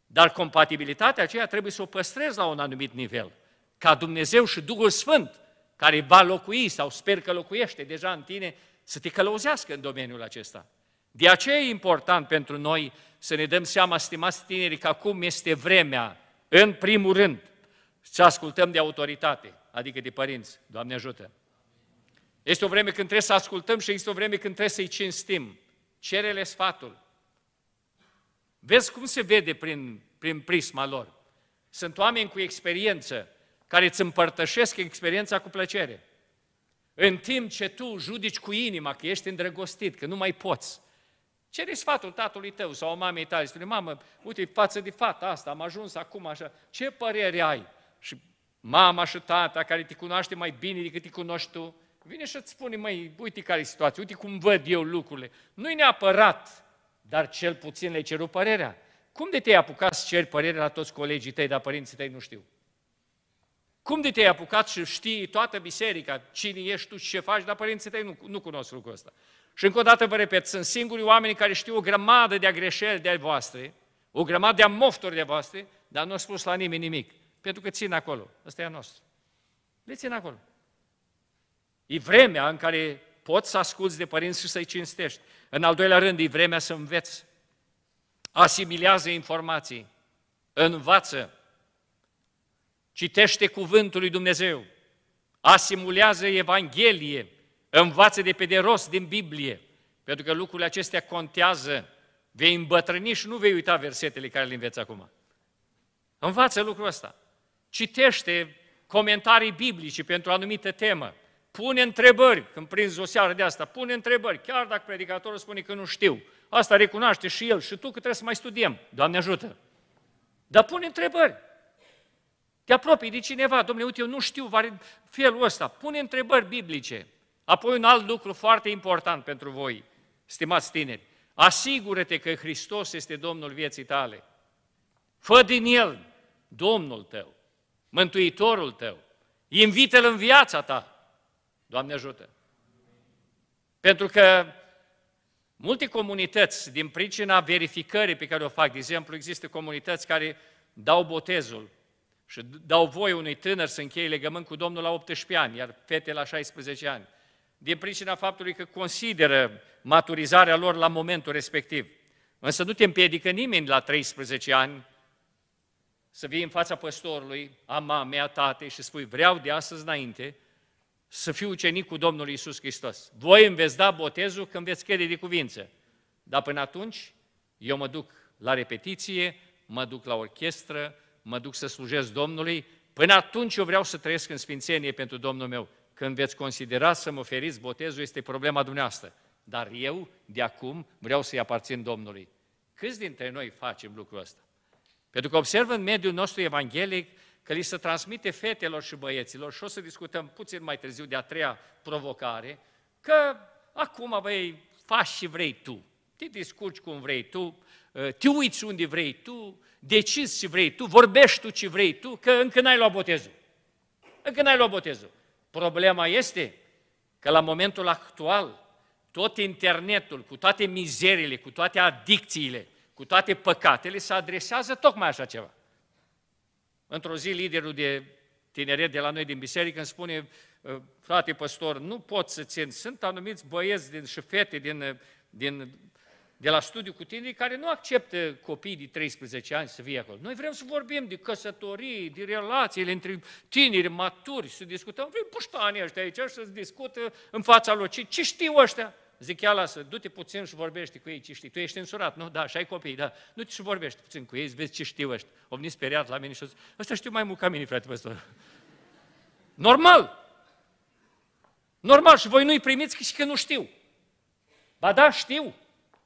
Dar compatibilitatea aceea trebuie să o păstrezi la un anumit nivel, ca Dumnezeu și Duhul Sfânt, care va locui sau sper că locuiește deja în tine, să te călăuzească în domeniul acesta. De aceea e important pentru noi să ne dăm seama, stimați tineri, că acum este vremea, în primul rând, să ascultăm de autoritate, adică de părinți. Doamne ajută! Este o vreme când trebuie să ascultăm și este o vreme când trebuie să-i cinstim. Cerele sfatul. Vezi cum se vede prin, prin prisma lor. Sunt oameni cu experiență care îți împărtășesc experiența cu plăcere. În timp ce tu judici cu inima că ești îndrăgostit, că nu mai poți, cere sfatul tatălui tău sau mamei tale. Spune, mamă, uite, față de fata asta, am ajuns acum așa, ce părere ai? Și mama și tata, care te cunoaște mai bine decât te cunoști tu, Vine și îți spune, măi, uite care e situația, uite cum văd eu lucrurile. Nu-i neapărat, dar cel puțin le ceru părerea. Cum de te-ai apucat să ceri părerea la toți colegii tăi, dar părinții tăi nu știu? Cum de te-ai apucat și știi toată biserica, cine ești tu, ce faci, dar părinții tăi nu, nu cunosc lucrul ăsta. Și încă o dată vă repet, sunt singurii oameni care știu o grămadă de greșeli de-ai voastre, o grămadă de mofturi de voastre, dar nu au spus la nimeni nimic, pentru că țin acolo. Ăsta e a nostru. Le țin acolo. E vremea în care poți să asculți de părinți și să-i cinstești. În al doilea rând, e vremea să înveți. Asimilează informații. Învață. Citește cuvântul lui Dumnezeu. Asimulează Evanghelie. Învață de pe de rost din Biblie. Pentru că lucrurile acestea contează. Vei îmbătrâni și nu vei uita versetele care le înveți acum. Învață lucrul ăsta. Citește comentarii biblice pentru o anumită temă. Pune întrebări, când prinzi o seară de asta, pune întrebări, chiar dacă predicatorul spune că nu știu. Asta recunoaște și el și tu că trebuie să mai studiem. Doamne ajută! Dar pune întrebări. Te apropii de cineva, domnule, uite, eu nu știu felul ăsta. Pune întrebări biblice. Apoi un alt lucru foarte important pentru voi, stimați tineri. Asigură-te că Hristos este Domnul vieții tale. Fă din El Domnul tău, Mântuitorul tău. Invită-L în viața ta. Doamne ajută! Pentru că multe comunități, din pricina verificării pe care o fac, de exemplu, există comunități care dau botezul și dau voie unui tânăr să încheie legământ cu Domnul la 18 ani, iar fete la 16 ani, din pricina faptului că consideră maturizarea lor la momentul respectiv. Însă nu te împiedică nimeni la 13 ani să vii în fața păstorului, a mamei, a tatei și spui, vreau de astăzi înainte să fiu ucenicul Domnului Isus Hristos. Voi îmi veți da botezul când veți crede de cuvință. Dar până atunci, eu mă duc la repetiție, mă duc la orchestră, mă duc să slujesc Domnului. Până atunci eu vreau să trăiesc în sfințenie pentru Domnul meu. Când veți considera să mă oferiți botezul, este problema dumneavoastră. Dar eu, de acum, vreau să-i aparțin Domnului. Câți dintre noi facem lucrul ăsta? Pentru că observ în mediul nostru evanghelic, că li se transmite fetelor și băieților, și o să discutăm puțin mai târziu de a treia provocare, că acum, băi, faci și vrei tu. Te discuți cum vrei tu, ă, te uiți unde vrei tu, decizi ce vrei tu, vorbești tu ce vrei tu, că încă n-ai luat botezul. Încă n-ai luat botezul. Problema este că la momentul actual, tot internetul, cu toate mizerile, cu toate adicțiile, cu toate păcatele, se adresează tocmai așa ceva. Într-o zi, liderul de tineret de la noi din biserică îmi spune, frate păstor, nu pot să țin, sunt anumiți băieți din, și fete din, din, de la studiu cu tinerii care nu acceptă copiii de 13 ani să vie acolo. Noi vrem să vorbim de căsătorii, de relațiile între tineri maturi, să discutăm, vrem puștanii ăștia aici și să discută în fața lor. Ce, ce știu ăștia? Zic, ia lasă, du-te puțin și vorbește cu ei ce știi. Tu ești însurat, nu? Da, și ai copii, da. Nu te și vorbește puțin cu ei, vezi ce știu ăștia. Au venit speriat la mine și au zis, ăsta știu mai mult ca mine, frate păstor. Normal! Normal, și voi nu-i primiți și că nu știu. Ba da, știu.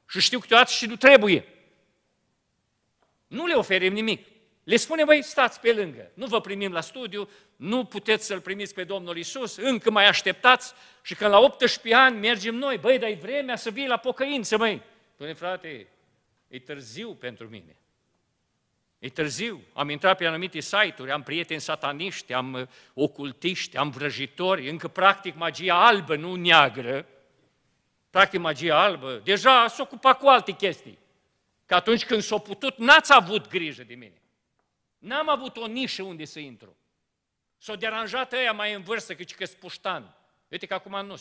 Și știu câteodată și nu trebuie. Nu le oferim nimic. Le spune, băi, stați pe lângă, nu vă primim la studiu, nu puteți să-L primiți pe Domnul Isus, încă mai așteptați și când la 18 ani mergem noi, băi, dar vremea să vii la pocăință, măi. Spune, frate, e târziu pentru mine. E târziu. Am intrat pe anumite site-uri, am prieteni sataniști, am uh, ocultiști, am vrăjitori, încă practic magia albă, nu neagră. Practic magia albă. Deja s-a ocupat cu alte chestii. Că atunci când s-a putut, n-ați avut grijă de mine. N-am avut o nișă unde să intru. s o deranjat ăia mai în vârstă, ce că puștan. Uite că acum nu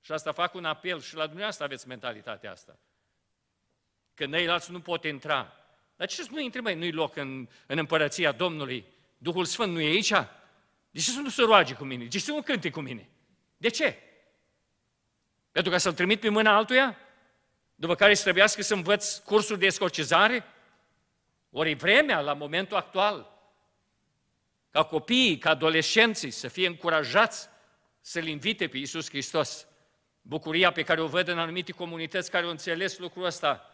Și asta fac un apel și la dumneavoastră aveți mentalitatea asta. Că neilalți nu pot intra. Dar ce să nu intri, mai nu-i loc în, în împărăția Domnului? Duhul Sfânt nu e aici? De ce să nu se roage cu mine? De ce să nu cânte cu mine? De ce? Pentru ca să-l trimit pe mâna altuia? După care să trebuiască să învăț cursuri de escocizare? Ori e vremea la momentul actual ca copiii, ca adolescenții să fie încurajați să-L invite pe Iisus Hristos. Bucuria pe care o văd în anumite comunități care au înțeles lucrul ăsta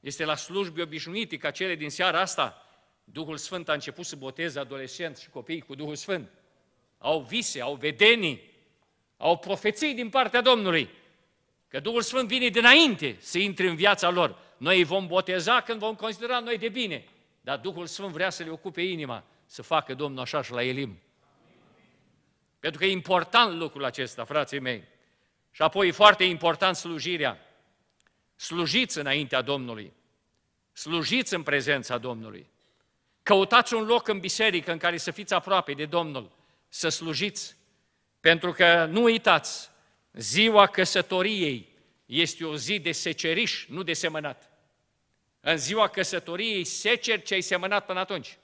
este la slujbi obișnuite, ca cele din seara asta. Duhul Sfânt a început să boteze adolescenți și copii cu Duhul Sfânt. Au vise, au vedenii, au profeții din partea Domnului. Că Duhul Sfânt vine dinainte să intre în viața lor. Noi îi vom boteza când vom considera noi de bine. Dar Duhul Sfânt vrea să le ocupe inima, să facă Domnul așa și la Elim. Pentru că e important lucrul acesta, frații mei. Și apoi e foarte important slujirea. Slujiți înaintea Domnului. Slujiți în prezența Domnului. Căutați un loc în biserică în care să fiți aproape de Domnul, să slujiți. Pentru că nu uitați, ziua căsătoriei este o zi de seceriș, nu de semănat în ziua căsătoriei seceri ce ai semănat până atunci.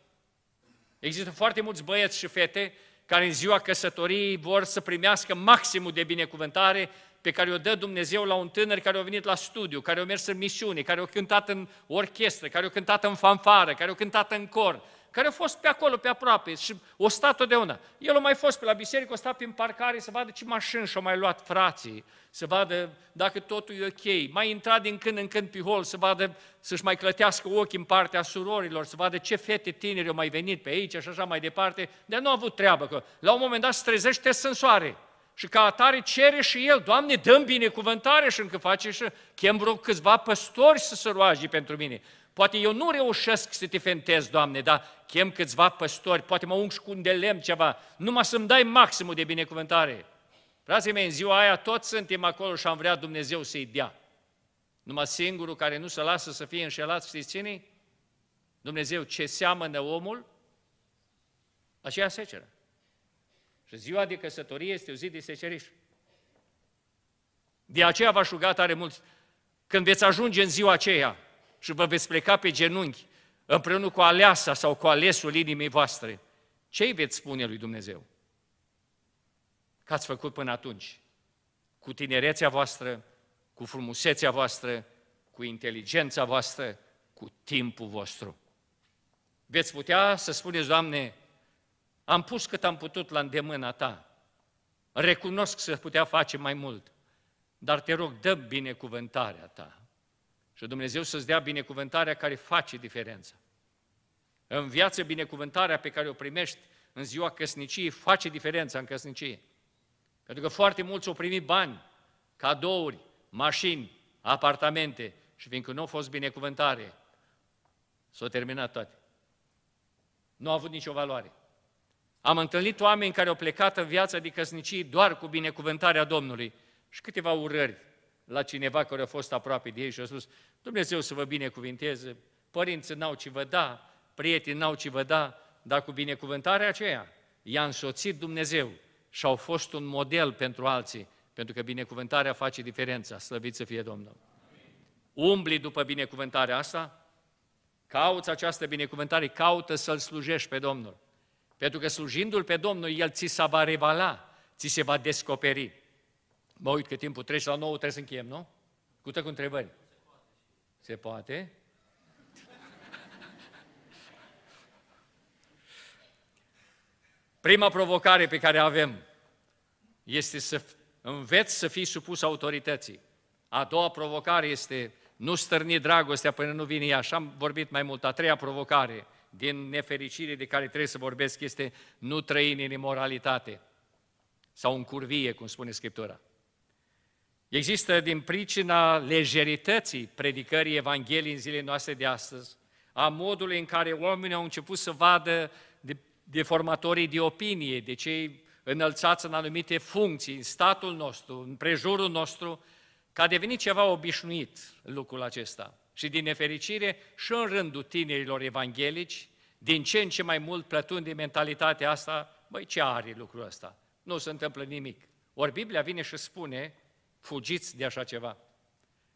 Există foarte mulți băieți și fete care în ziua căsătoriei vor să primească maximul de binecuvântare pe care o dă Dumnezeu la un tânăr care a venit la studiu, care a mers în misiune, care a cântat în orchestră, care a cântat în fanfară, care a cântat în cor, care au fost pe acolo, pe aproape și o stat totdeauna. El a mai fost pe la biserică, o stat prin parcare să vadă ce mașini și-au mai luat frații, să vadă dacă totul e ok. Mai intra din când în când pe hol să vadă să-și mai clătească ochii în partea surorilor, să vadă ce fete tineri au mai venit pe aici și așa mai departe, dar nu a avut treabă, că la un moment dat se trezește sensoare. soare și ca atare cere și el, Doamne, dăm binecuvântare și încă face și chem vreo câțiva păstori să se roage pentru mine. Poate eu nu reușesc să te fentez, Doamne, dar chem câțiva păstori, poate mă ung cu un lemn ceva, numai să-mi dai maximul de binecuvântare. Frații mei, în ziua aia toți suntem acolo și am vrea Dumnezeu să-i dea. Numai singurul care nu se lasă să fie înșelat, știți cine Dumnezeu ce seamănă omul, aceea seceră. Și ziua de căsătorie este o zi de seceriș. De aceea v-aș ruga tare mult, când veți ajunge în ziua aceea și vă veți pleca pe genunchi, împreună cu aleasa sau cu alesul inimii voastre, ce îi veți spune lui Dumnezeu? Că ați făcut până atunci, cu tinerețea voastră, cu frumusețea voastră, cu inteligența voastră, cu timpul vostru. Veți putea să spuneți, Doamne, am pus cât am putut la îndemâna ta. Recunosc să putea face mai mult, dar te rog, dă binecuvântarea ta. Și Dumnezeu să-ți dea binecuvântarea care face diferența. În viață, binecuvântarea pe care o primești în ziua căsniciei face diferența în căsnicie. Pentru că foarte mulți au primit bani, cadouri, mașini, apartamente și fiindcă nu au fost binecuvântare, s-au terminat toate. Nu au avut nicio valoare. Am întâlnit oameni care au plecat în viața de căsnicie doar cu binecuvântarea Domnului și câteva urări la cineva care a fost aproape de ei și a spus, Dumnezeu să vă binecuvinteze, părinții n-au ce vă da, prieteni n-au ce vă da, dar cu binecuvântarea aceea i-a însoțit Dumnezeu și au fost un model pentru alții, pentru că binecuvântarea face diferența, slăvit să fie Domnul. Umbli după binecuvântarea asta, cauți această binecuvântare, caută să-L slujești pe Domnul. Pentru că slujindu-L pe Domnul, El ți se va revala, ți se va descoperi. Mă uit că timpul trece la nou, trebuie să încheiem, nu? Cu cu întrebări. Se poate? Prima provocare pe care avem este să înveți să fii supus autorității. A doua provocare este nu stârni dragostea până nu vine ea. Așa am vorbit mai mult. A treia provocare din nefericire de care trebuie să vorbesc este nu trăi în imoralitate sau în curvie, cum spune Scriptura. Există din pricina lejerității predicării Evangheliei în zilele noastre de astăzi, a modului în care oamenii au început să vadă deformatorii de opinie, de cei înălțați în anumite funcții, în statul nostru, în prejurul nostru, că a devenit ceva obișnuit lucrul acesta. Și din nefericire, și în rândul tinerilor evanghelici, din ce în ce mai mult plătunde mentalitatea asta, băi, ce are lucrul ăsta? Nu se întâmplă nimic. Ori Biblia vine și spune, fugiți de așa ceva.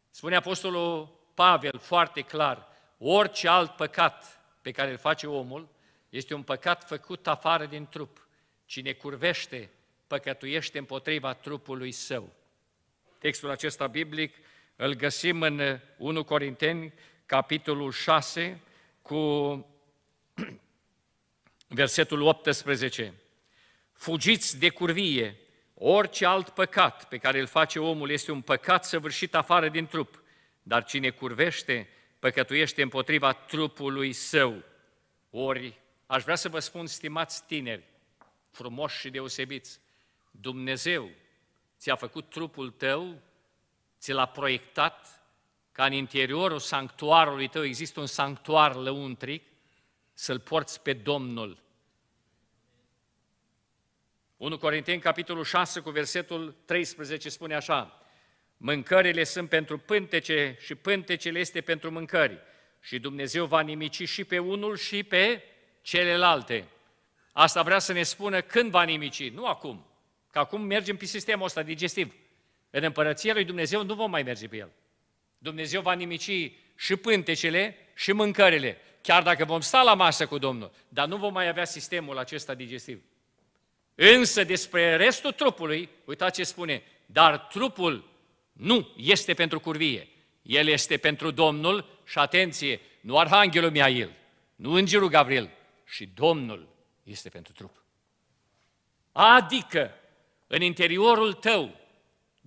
Spune Apostolul Pavel foarte clar, orice alt păcat pe care îl face omul este un păcat făcut afară din trup. Cine curvește, păcătuiește împotriva trupului său. Textul acesta biblic îl găsim în 1 eh, Corinteni, capitolul 6, cu (clears throat) versetul 18. Fugiți de curvie, orice alt păcat pe care îl face omul este un păcat săvârșit afară din trup, dar cine curvește, păcătuiește împotriva trupului său. Ori, aș vrea să vă spun, stimați tineri, frumoși și deosebiți, Dumnezeu ți-a făcut trupul tău ți l-a proiectat ca în interiorul sanctuarului tău există un sanctuar lăuntric, să-l porți pe Domnul. 1 Corinteni, capitolul 6, cu versetul 13, spune așa, Mâncările sunt pentru pântece și pântecele este pentru mâncări. Și Dumnezeu va nimici și pe unul și pe celelalte. Asta vrea să ne spună când va nimici, nu acum. Că acum mergem pe sistemul ăsta digestiv. În împărăția lui Dumnezeu nu vom mai merge pe el. Dumnezeu va nimici și pântecele și mâncările, chiar dacă vom sta la masă cu Domnul, dar nu vom mai avea sistemul acesta digestiv. Însă despre restul trupului, uitați ce spune, dar trupul nu este pentru curvie, el este pentru Domnul și atenție, nu Arhanghelul Miail, nu Îngerul Gabriel, și Domnul este pentru trup. Adică, în interiorul tău,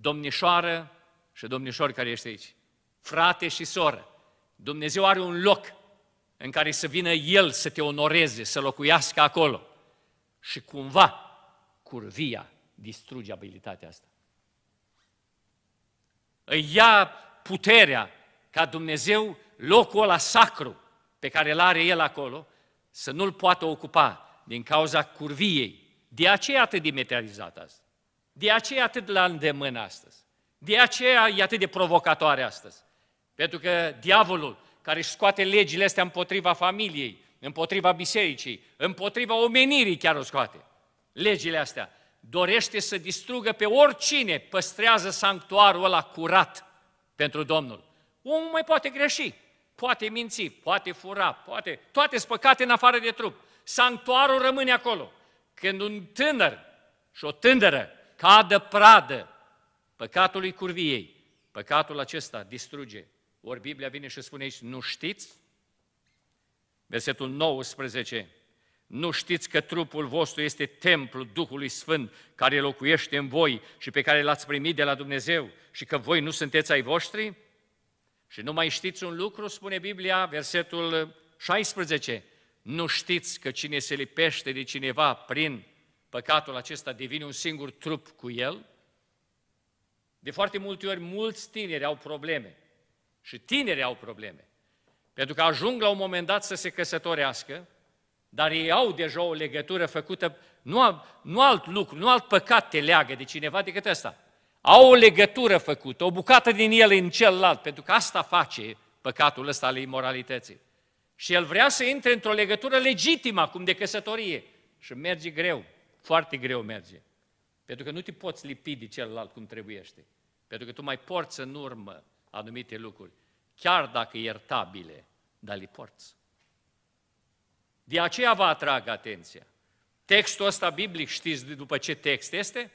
domnișoară și domnișor care ești aici, frate și soră, Dumnezeu are un loc în care să vină El să te onoreze, să locuiască acolo. Și cumva, curvia distruge abilitatea asta. Îi ia puterea ca Dumnezeu locul ăla sacru pe care îl are El acolo, să nu-l poată ocupa din cauza curviei. De aceea atât de metalizat asta. De aceea e atât de la îndemână astăzi. De aceea e atât de provocatoare astăzi. Pentru că diavolul care își scoate legile astea împotriva familiei, împotriva bisericii, împotriva omenirii chiar o scoate. Legile astea dorește să distrugă pe oricine păstrează sanctuarul ăla curat pentru Domnul. Omul mai poate greși, poate minți, poate fura, poate... Toate spăcate în afară de trup. Sanctuarul rămâne acolo. Când un tânăr și o tânără cadă pradă păcatului curviei. Păcatul acesta distruge. Ori Biblia vine și spune aici, nu știți? Versetul 19, nu știți că trupul vostru este templul Duhului Sfânt care locuiește în voi și pe care l-ați primit de la Dumnezeu și că voi nu sunteți ai voștri? Și nu mai știți un lucru, spune Biblia, versetul 16, nu știți că cine se lipește de cineva prin păcatul acesta devine un singur trup cu el, de foarte multe ori mulți tineri au probleme și tineri au probleme, pentru că ajung la un moment dat să se căsătorească, dar ei au deja o legătură făcută, nu, nu alt lucru, nu alt păcat te leagă de cineva decât ăsta. Au o legătură făcută, o bucată din el în celălalt, pentru că asta face păcatul ăsta al imoralității. Și el vrea să intre într-o legătură legitimă, acum de căsătorie, și merge greu foarte greu merge. Pentru că nu te poți lipi de celălalt cum trebuiește. Pentru că tu mai porți în urmă anumite lucruri, chiar dacă iertabile, dar le porți. De aceea vă atrag atenția. Textul ăsta biblic, știți după ce text este?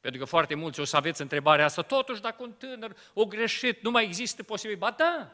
Pentru că foarte mulți o să aveți întrebarea asta, totuși dacă un tânăr o greșit, nu mai există posibil. Ba da,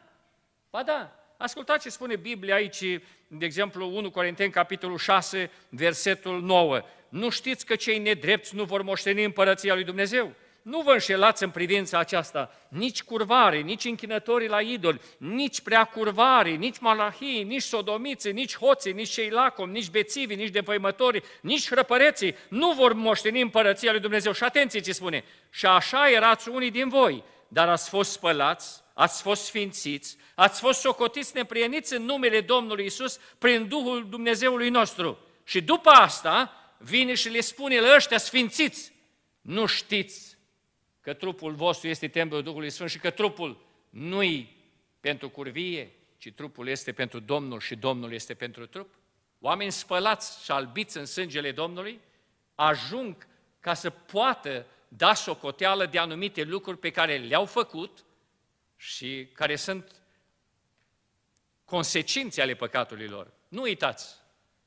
ba da. Ascultați ce spune Biblia aici, de exemplu, 1 Corinteni, capitolul 6, versetul 9 nu știți că cei nedrepți nu vor moșteni împărăția lui Dumnezeu? Nu vă înșelați în privința aceasta, nici curvare, nici închinătorii la idoli, nici prea curvare, nici malahii, nici sodomiții, nici hoții, nici cei lacom, nici bețivi, nici defăimătorii, nici răpăreții, nu vor moșteni împărăția lui Dumnezeu. Și atenție ce spune, și așa erați unii din voi, dar ați fost spălați, ați fost sfințiți, ați fost socotiți neprieniți în numele Domnului Isus prin Duhul Dumnezeului nostru. Și după asta, vine și le spune la ăștia sfințiți, nu știți că trupul vostru este templul Duhului Sfânt și că trupul nu-i pentru curvie, ci trupul este pentru Domnul și Domnul este pentru trup? Oameni spălați și albiți în sângele Domnului ajung ca să poată da socoteală de anumite lucruri pe care le-au făcut și care sunt consecințe ale păcatului lor. Nu uitați,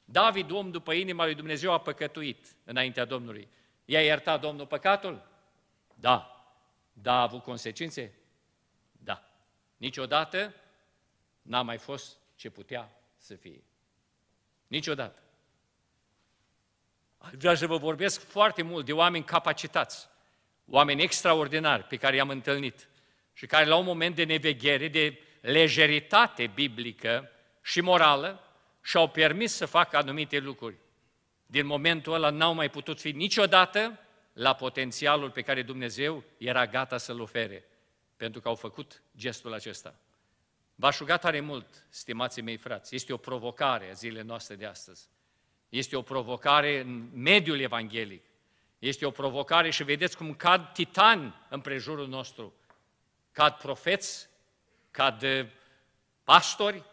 David, om după inima lui Dumnezeu, a păcătuit înaintea Domnului. I-a iertat Domnul păcatul? Da. Da, a avut consecințe? Da. Niciodată n-a mai fost ce putea să fie. Niciodată. Aș vrea să vă vorbesc foarte mult de oameni capacitați, oameni extraordinari pe care i-am întâlnit și care la un moment de neveghere, de lejeritate biblică și morală, și-au permis să facă anumite lucruri. Din momentul ăla n-au mai putut fi niciodată la potențialul pe care Dumnezeu era gata să-l ofere, pentru că au făcut gestul acesta. V-aș tare mult, stimații mei frați, este o provocare a zilele noastre de astăzi. Este o provocare în mediul evanghelic. Este o provocare și vedeți cum cad titani în prejurul nostru. Cad profeți, cad uh, pastori,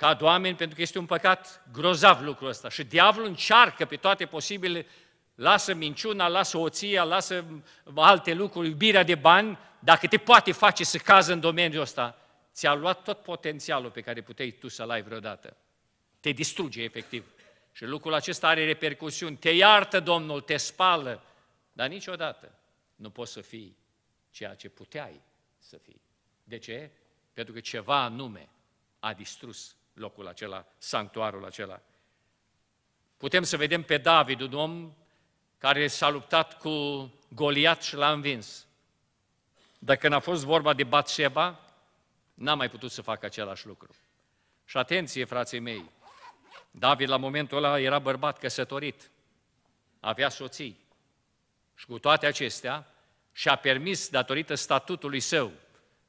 ca oameni, pentru că este un păcat grozav lucrul ăsta. Și diavolul încearcă pe toate posibile, lasă minciuna, lasă oția, lasă alte lucruri, iubirea de bani, dacă te poate face să cază în domeniul ăsta, ți-a luat tot potențialul pe care puteai tu să-l ai vreodată. Te distruge efectiv. Și lucrul acesta are repercusiuni. Te iartă Domnul, te spală, dar niciodată nu poți să fii ceea ce puteai să fii. De ce? Pentru că ceva anume a distrus locul acela, sanctuarul acela. Putem să vedem pe David, un om care s-a luptat cu Goliat și l-a învins. Dacă n-a fost vorba de Batseba, n-a mai putut să facă același lucru. Și atenție, frații mei, David la momentul ăla era bărbat căsătorit, avea soții. Și cu toate acestea, și-a permis, datorită statutului său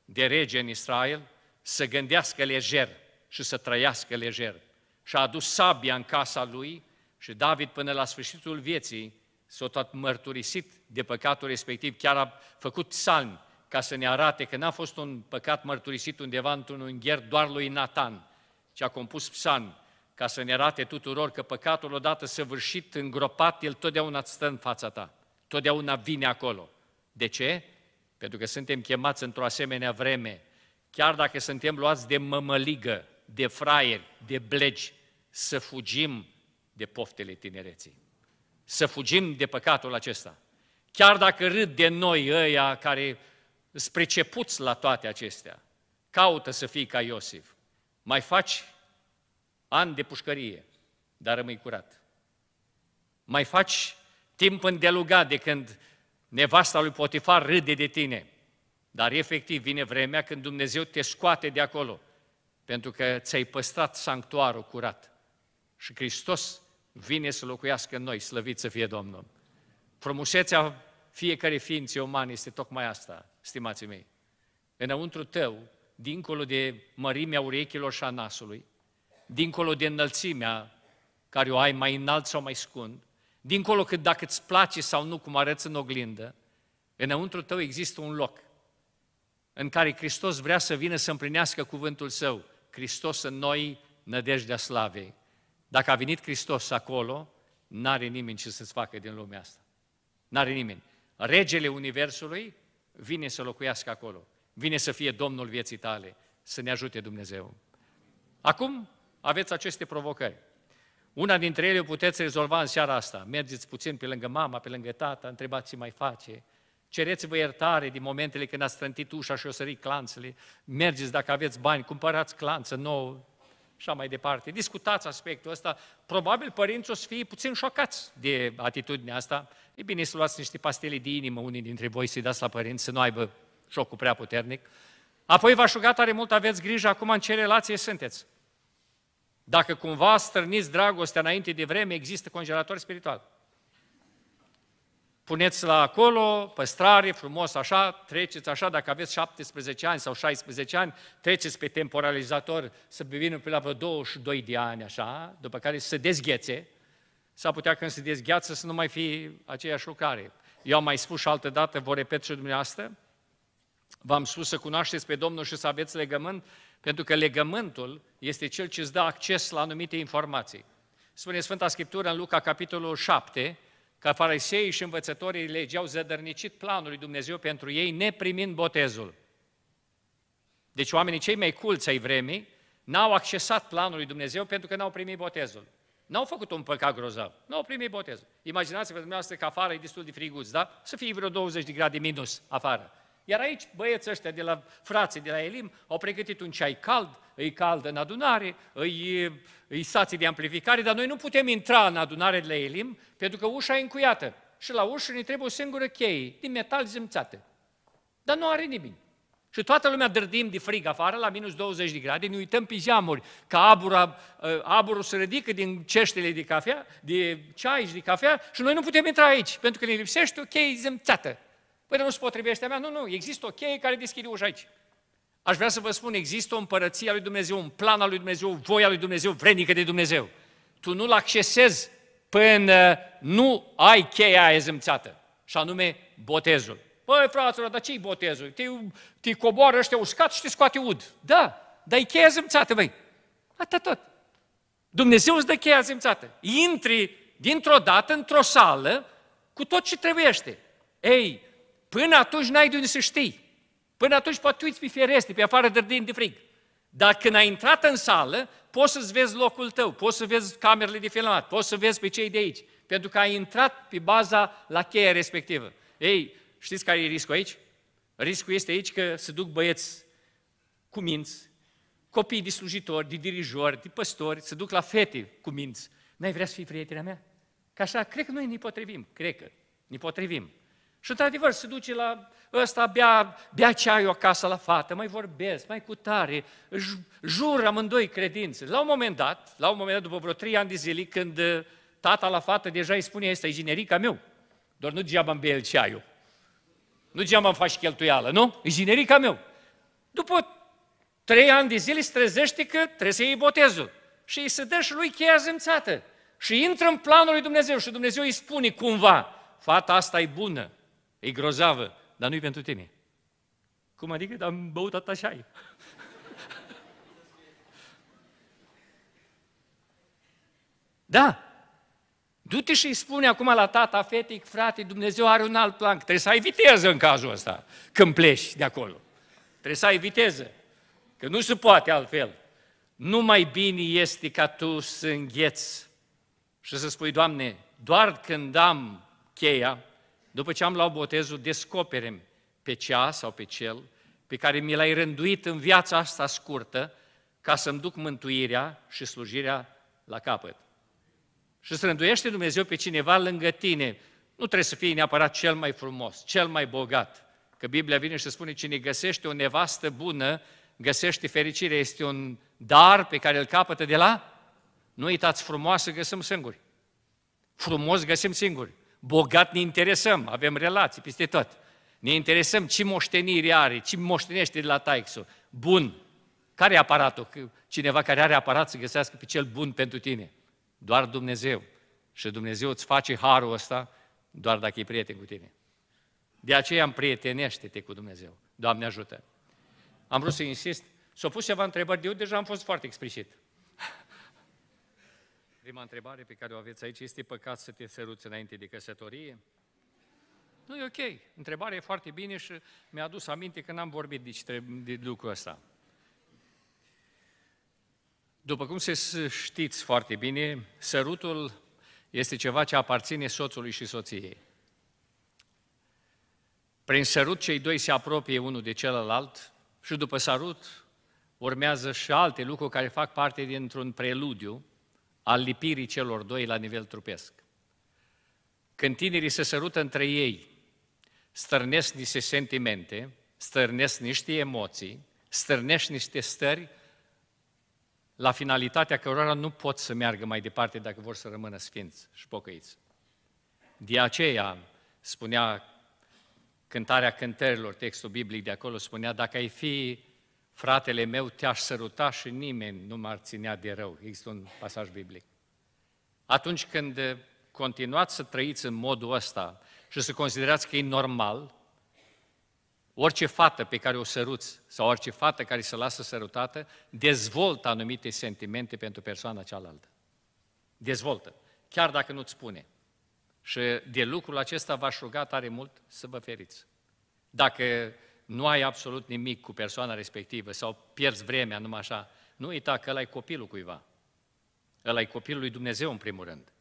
de rege în Israel, să gândească lejer și să trăiască lejer. Și a adus sabia în casa lui și David până la sfârșitul vieții s-a tot mărturisit de păcatul respectiv, chiar a făcut salmi ca să ne arate că n-a fost un păcat mărturisit undeva într-un îngher doar lui Natan, ci a compus psalm ca să ne arate tuturor că păcatul odată săvârșit, îngropat, el totdeauna stă în fața ta, totdeauna vine acolo. De ce? Pentru că suntem chemați într-o asemenea vreme, chiar dacă suntem luați de mămăligă, de fraieri, de blegi, să fugim de poftele tinereții. Să fugim de păcatul acesta. Chiar dacă râd de noi ăia care spre la toate acestea, caută să fii ca Iosif. Mai faci ani de pușcărie, dar rămâi curat. Mai faci timp îndelugat de când nevasta lui Potifar râde de tine, dar efectiv vine vremea când Dumnezeu te scoate de acolo pentru că ți-ai păstrat sanctuarul curat. Și Hristos vine să locuiască în noi, slăvit să fie Domnul. Frumusețea fiecare ființe umane este tocmai asta, stimații mei. Înăuntru tău, dincolo de mărimea urechilor și a nasului, dincolo de înălțimea care o ai mai înalt sau mai scund, dincolo cât dacă îți place sau nu cum arăți în oglindă, înăuntru tău există un loc în care Hristos vrea să vină să împlinească cuvântul Său. Hristos în noi, nădejdea slavei. Dacă a venit Hristos acolo, n-are nimeni ce să-ți facă din lumea asta. N-are nimeni. Regele Universului vine să locuiască acolo. Vine să fie Domnul vieții tale, să ne ajute Dumnezeu. Acum aveți aceste provocări. Una dintre ele o puteți rezolva în seara asta. Mergeți puțin pe lângă mama, pe lângă tata, întrebați ce mai face, Cereți-vă iertare din momentele când ați strântit ușa și o sărit clanțele. Mergeți dacă aveți bani, cumpărați clanță nouă, așa mai departe. Discutați aspectul ăsta. Probabil părinții o să fie puțin șocați de atitudinea asta. E bine să luați niște pastele de inimă unii dintre voi să-i dați la părinți, să nu aibă șocul prea puternic. Apoi v-aș ruga tare mult, aveți grijă acum în ce relație sunteți. Dacă cumva strâniți dragostea înainte de vreme, există congelator spiritual puneți-la acolo, păstrare, frumos așa, treceți așa, dacă aveți 17 ani sau 16 ani, treceți pe temporalizator să vină pe la vreo 22 de ani așa, după care să dezghețe, s-ar putea când se dezgheață să nu mai fie aceeași lucrare. Eu am mai spus și altă dată, vă repet și dumneavoastră, v-am spus să cunoașteți pe Domnul și să aveți legământ, pentru că legământul este cel ce îți dă acces la anumite informații. Spune Sfânta Scriptură în Luca, capitolul 7, că fariseii și învățătorii legii au zădărnicit planul lui Dumnezeu pentru ei, neprimind botezul. Deci oamenii cei mai culți ai vremii n-au accesat planul lui Dumnezeu pentru că n-au primit botezul. N-au făcut un păcat grozav, n-au primit botezul. Imaginați-vă dumneavoastră că afară e destul de friguț, da? Să fie vreo 20 de grade minus afară. Iar aici băieții ăștia de la frații de la Elim au pregătit un ceai cald, îi cald în adunare, îi, îi sații de amplificare, dar noi nu putem intra în adunare de la Elim pentru că ușa e încuiată și la ușă ne trebuie o singură cheie, din metal zâmțată. Dar nu are nimeni. Și toată lumea drădim de frig afară, la minus 20 de grade, ne uităm pe ziamuri, că abura, ă, aburul se ridică din ceștele de cafea, de ceai și de cafea și noi nu putem intra aici, pentru că ne lipsește o cheie zâmțată. Păi nu se potrivește a mea? Nu, nu, există o cheie care deschide ușa aici. Aș vrea să vă spun, există o împărăție a lui Dumnezeu, un plan al lui Dumnezeu, voia lui Dumnezeu, vrednică de Dumnezeu. Tu nu-l accesezi până nu ai cheia aia și anume botezul. Păi, fraților, dar ce-i botezul? Te, te coboară ăștia uscat și te scoate ud. Da, dar e cheia zâmțată, băi. Atât tot. Dumnezeu îți dă cheia zâmțată. Intri dintr-o dată într-o sală cu tot ce trebuiește. Ei, Până atunci n-ai de unde să știi. Până atunci poate uiți pe fereste, pe afară de din de frig. Dar când ai intrat în sală, poți să-ți vezi locul tău, poți să vezi camerele de filmat, poți să vezi pe cei de aici, pentru că ai intrat pe baza la cheia respectivă. Ei, știți care e riscul aici? Riscul este aici că se duc băieți cu minți, copii de slujitori, de dirijori, de păstori, se duc la fete cu minți. N-ai vrea să fii prietena mea? Că așa, cred că noi ne potrivim, cred că ne potrivim. Și într-adevăr se duce la ăsta, bea, bea ceaiul acasă la fată, mai vorbesc, mai cu tare, jur amândoi credințe. La un moment dat, la un moment dat, după vreo trei ani de zile, când uh, tata la fată deja îi spune, asta ginerica meu, doar nu degeaba îmi bea el ceaiul. Nu degeaba îmi faci cheltuială, nu? E ginerica meu. După trei ani de zile se trezește că trebuie să iei botezul. Și îi se dă și lui cheia zâmțată. Și intră în planul lui Dumnezeu și Dumnezeu îi spune cumva, fata asta e bună, E grozavă, dar nu-i pentru tine. Cum adică? Am băut atașai. (laughs) da, Du-te și spune acum la tata fetic, frate, Dumnezeu are un alt plan, trebuie să ai viteză în cazul ăsta, când pleci de acolo. Trebuie să ai viteză, că nu se poate altfel. Nu mai bine este ca tu să îngheți și să spui, Doamne, doar când am cheia, după ce am luat botezul, descoperim pe cea sau pe cel pe care mi l-ai rânduit în viața asta scurtă ca să-mi duc mântuirea și slujirea la capăt. Și să rânduiește Dumnezeu pe cineva lângă tine. Nu trebuie să fie neapărat cel mai frumos, cel mai bogat. Că Biblia vine și spune, cine găsește o nevastă bună, găsește fericire. Este un dar pe care îl capătă de la... Nu uitați, frumoasă găsim singuri. Frumos găsim singuri bogat ne interesăm, avem relații peste tot. Ne interesăm ce moștenire are, ce moștenește de la taixul. Bun. Care e aparatul? Cineva care are aparat să găsească pe cel bun pentru tine. Doar Dumnezeu. Și Dumnezeu îți face harul ăsta doar dacă e prieten cu tine. De aceea îmi prietenește-te cu Dumnezeu. Doamne ajută! Am vrut să insist. S-au pus ceva întrebări, eu deja am fost foarte explicit. Prima întrebare pe care o aveți aici, este păcat să te săruți înainte de căsătorie? Nu e ok. Întrebarea e foarte bine și mi-a adus aminte că n-am vorbit de, de lucrul ăsta. După cum se știți foarte bine, sărutul este ceva ce aparține soțului și soției. Prin sărut cei doi se apropie unul de celălalt și după sărut urmează și alte lucruri care fac parte dintr-un preludiu al lipirii celor doi la nivel trupesc. Când tinerii se sărută între ei, stârnesc niște sentimente, stârnesc niște emoții, stârnesc niște stări la finalitatea cărora nu pot să meargă mai departe dacă vor să rămână sfinți și pocăiți. De aceea, spunea cântarea cântărilor, textul biblic de acolo spunea, dacă ai fi fratele meu, te-aș săruta și nimeni nu m-ar ținea de rău. Există un pasaj biblic. Atunci când continuați să trăiți în modul ăsta și să considerați că e normal, orice fată pe care o săruți sau orice fată care se lasă sărutată dezvoltă anumite sentimente pentru persoana cealaltă. Dezvoltă, chiar dacă nu-ți spune. Și de lucrul acesta v-aș ruga tare mult să vă feriți. Dacă nu ai absolut nimic cu persoana respectivă sau pierzi vremea numai așa, nu uita că ăla e copilul cuiva. Ăla e copilul lui Dumnezeu în primul rând.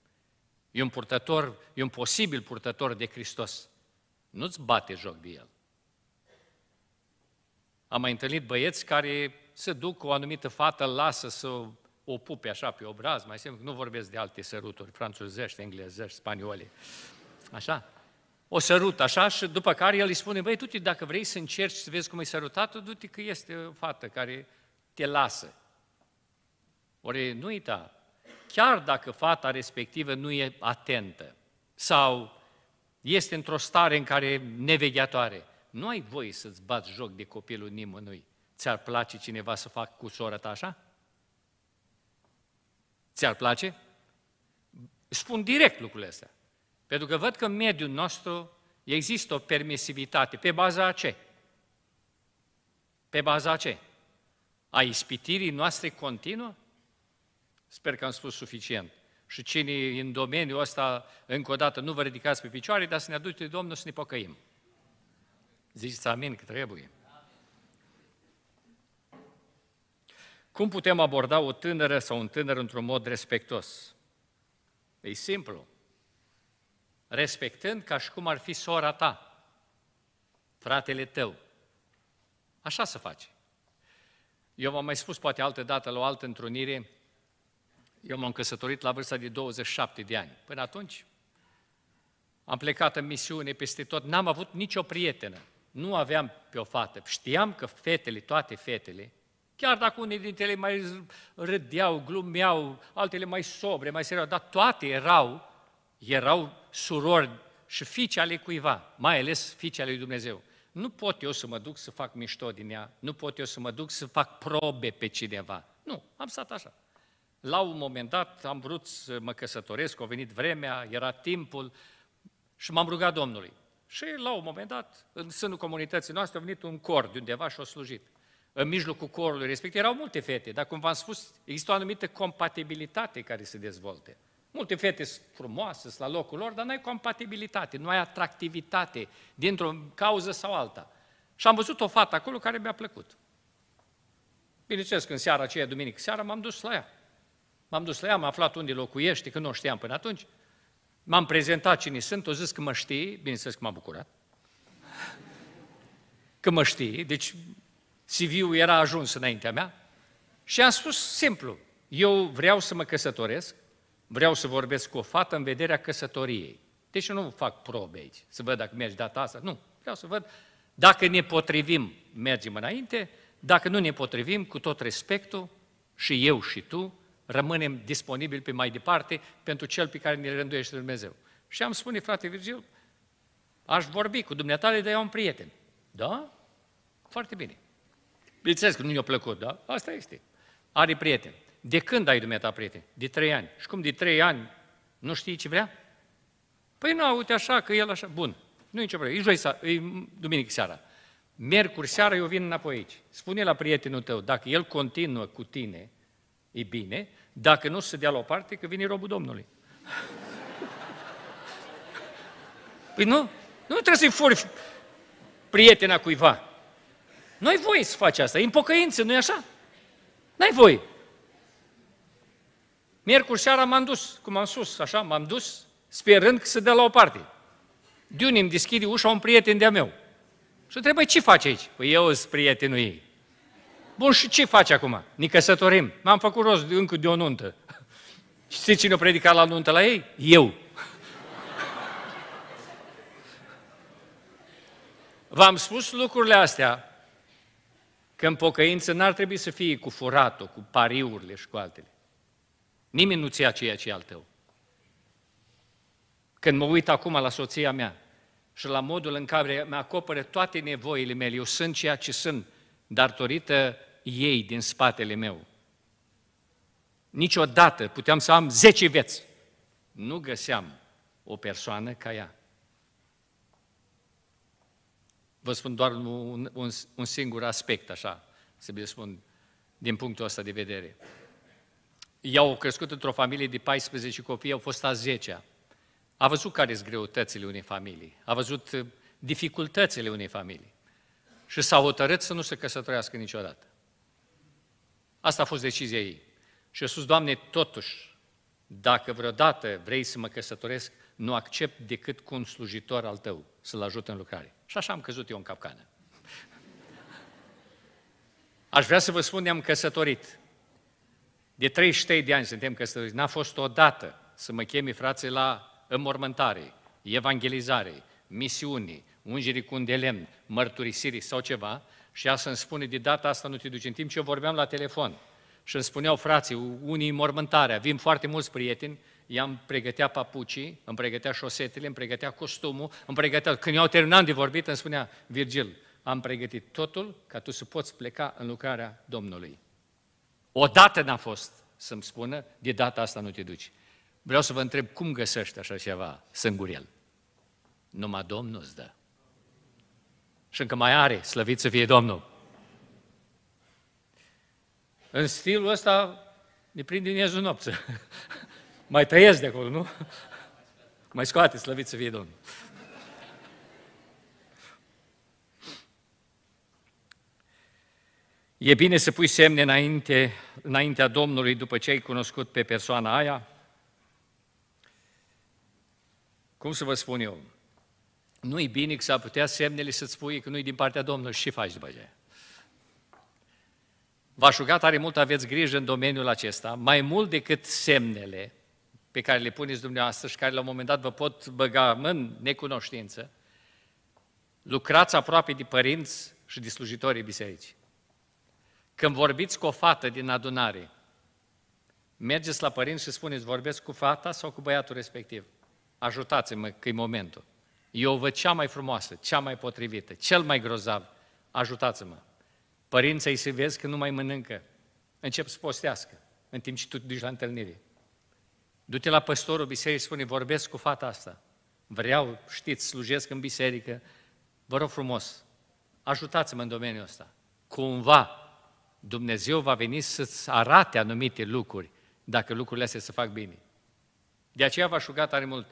E un purtător, e un posibil purtător de Hristos. Nu-ți bate joc de el. Am mai întâlnit băieți care se duc cu o anumită fată, lasă să o pupe așa pe obraz, mai simplu, nu vorbesc de alte săruturi, franțuzești, englezești, spaniole. Așa? o sărut așa și după care el îi spune, băi, du-te, dacă vrei să încerci să vezi cum e sărutat, du-te că este o fată care te lasă. Ori nu uita, chiar dacă fata respectivă nu e atentă sau este într-o stare în care nevegheatoare, nu ai voie să-ți bați joc de copilul nimănui. Ți-ar place cineva să facă cu sora ta așa? Ți-ar place? Spun direct lucrurile astea. Pentru că văd că în mediul nostru există o permisivitate. Pe baza a ce? Pe baza a ce? A ispitirii noastre continuă? Sper că am spus suficient. Și cine în domeniul ăsta, încă o dată, nu vă ridicați pe picioare, dar să ne aduce Domnul să ne pocăim. Ziceți amin că trebuie. Cum putem aborda o tânără sau un tânăr într-un mod respectos? E simplu respectând ca și cum ar fi sora ta, fratele tău. Așa se face. Eu v-am mai spus poate altă dată la o altă întrunire, eu m-am căsătorit la vârsta de 27 de ani. Până atunci am plecat în misiune peste tot, n-am avut nicio prietenă, nu aveam pe o fată. Știam că fetele, toate fetele, chiar dacă unele dintre ele mai râdeau, glumeau, altele mai sobre, mai serioase, dar toate erau erau surori și fiice ale cuiva, mai ales fiice ale lui Dumnezeu. Nu pot eu să mă duc să fac mișto din ea, nu pot eu să mă duc să fac probe pe cineva. Nu, am stat așa. La un moment dat am vrut să mă căsătoresc, a venit vremea, era timpul și m-am rugat Domnului. Și la un moment dat, în sânul comunității noastre, a venit un cor de undeva și a slujit. În mijlocul corului respectiv erau multe fete, dar cum v-am spus, există o anumită compatibilitate care se dezvolte. Multe fete sunt frumoase, sunt la locul lor, dar nu ai compatibilitate, nu ai atractivitate dintr-o cauză sau alta. Și am văzut o fată acolo care mi-a plăcut. Bineînțeles, în seara aceea, duminică seara, m-am dus la ea. M-am dus la ea, am aflat unde locuiește, că nu o știam până atunci. M-am prezentat cine sunt, o zis că mă știi, bineînțeles că m-am bucurat. Că mă știi, deci CV-ul era ajuns înaintea mea. Și am spus simplu, eu vreau să mă căsătoresc, vreau să vorbesc cu o fată în vederea căsătoriei. Deci eu nu fac probe aici, să văd dacă mergi data asta. Nu, vreau să văd dacă ne potrivim, mergem înainte, dacă nu ne potrivim, cu tot respectul, și eu și tu, rămânem disponibili pe mai departe pentru cel pe care ne rânduiește Dumnezeu. Și am spune, frate Virgil, aș vorbi cu dumneatale, dar eu am prieten. Da? Foarte bine. Bineînțeles că nu i-a plăcut, da? Asta este. Are prieten de când ai dumneata prieten? De trei ani. Și cum de trei ani nu știi ce vrea? Păi nu, uite așa, că el așa, bun, nu e nicio problemă, e, joi, e duminică seara. Miercuri seara eu vin înapoi aici. Spune la prietenul tău, dacă el continuă cu tine, e bine, dacă nu se dea la o parte, că vine robul Domnului. Păi nu, nu trebuie să-i furi prietena cuiva. Nu ai voie să faci asta, e în pocăință, nu-i așa? N-ai voie. Miercuri seara m-am dus, cum am spus, așa, m-am dus, sperând că se dea la o parte. Diuni îmi deschide ușa un prieten de-a meu. Și trebuie ce faci aici? Păi eu sunt prietenul ei. Bun, și ce faci acum? Ne căsătorim. M-am făcut rost încă de o nuntă. (laughs) Știți cine a predicat la nuntă la ei? Eu. (laughs) V-am spus lucrurile astea că în pocăință n-ar trebui să fie cu furatul, cu pariurile și cu altele. Nimeni nu-ți ia ceea ce e al tău. Când mă uit acum la soția mea și la modul în care mă acoperă toate nevoile mele, eu sunt ceea ce sunt, datorită ei din spatele meu. Niciodată puteam să am 10 vieți. Nu găseam o persoană ca ea. Vă spun doar un, un, un singur aspect, așa, să vi spun, din punctul ăsta de vedere. Eu au crescut într-o familie de 14 copii, au fost a 10 A văzut care sunt greutățile unei familii, a văzut uh, dificultățile unei familii și s-a hotărât să nu se căsătorească niciodată. Asta a fost decizia ei. Și a spus, Doamne, totuși, dacă vreodată vrei să mă căsătoresc, nu accept decât cu un slujitor al tău să-l ajut în lucrare. Și așa am căzut eu în capcană. Aș vrea să vă spun, ne-am căsătorit. De 33 de ani suntem căsătoriți, n-a fost odată să mă chemi, frațe la înmormântare, evangelizare, misiuni, ungerii cu un de lemn, mărturisirii sau ceva, și ea să-mi spune, de data asta nu te duci, în timp ce eu vorbeam la telefon. Și îmi spuneau frații, unii mormântarea, vin foarte mulți prieteni, ea am pregătea papucii, îmi pregătea șosetele, îmi pregătea costumul, îmi pregătea... Când eu terminat de vorbit, îmi spunea, Virgil, am pregătit totul ca tu să poți pleca în lucrarea Domnului. Odată n-a fost să-mi spună, de data asta nu te duci. Vreau să vă întreb, cum găsești așa ceva, sângurel? Numai Domnul îți dă. Și încă mai are, slăvit să fie Domnul. În stilul ăsta ne prind din iezul nopță. (laughs) mai tăiesc de acolo, nu? mai scoate, slăvit să fie Domnul. E bine să pui semne înainte, înaintea Domnului după ce ai cunoscut pe persoana aia? Cum să vă spun eu? Nu-i bine că s-ar putea semnele să-ți spui că nu-i din partea Domnului și faci după aceea. V-aș ruga tare mult, aveți grijă în domeniul acesta, mai mult decât semnele pe care le puneți dumneavoastră și care la un moment dat vă pot băga în necunoștință, lucrați aproape de părinți și de slujitorii bisericii. Când vorbiți cu o fată din adunare, mergeți la părinți și spuneți, vorbesc cu fata sau cu băiatul respectiv. Ajutați-mă că e momentul. Eu văd cea mai frumoasă, cea mai potrivită, cel mai grozav. Ajutați-mă. Părinții se vezi că nu mai mănâncă. Încep să postească în timp ce tu duci la întâlnire. Du-te la păstorul bisericii și spune, vorbesc cu fata asta. Vreau, știți, slujesc în biserică. Vă rog frumos, ajutați-mă în domeniul ăsta. Cumva Dumnezeu va veni să-ți arate anumite lucruri, dacă lucrurile astea se fac bine. De aceea v-aș ruga tare mult.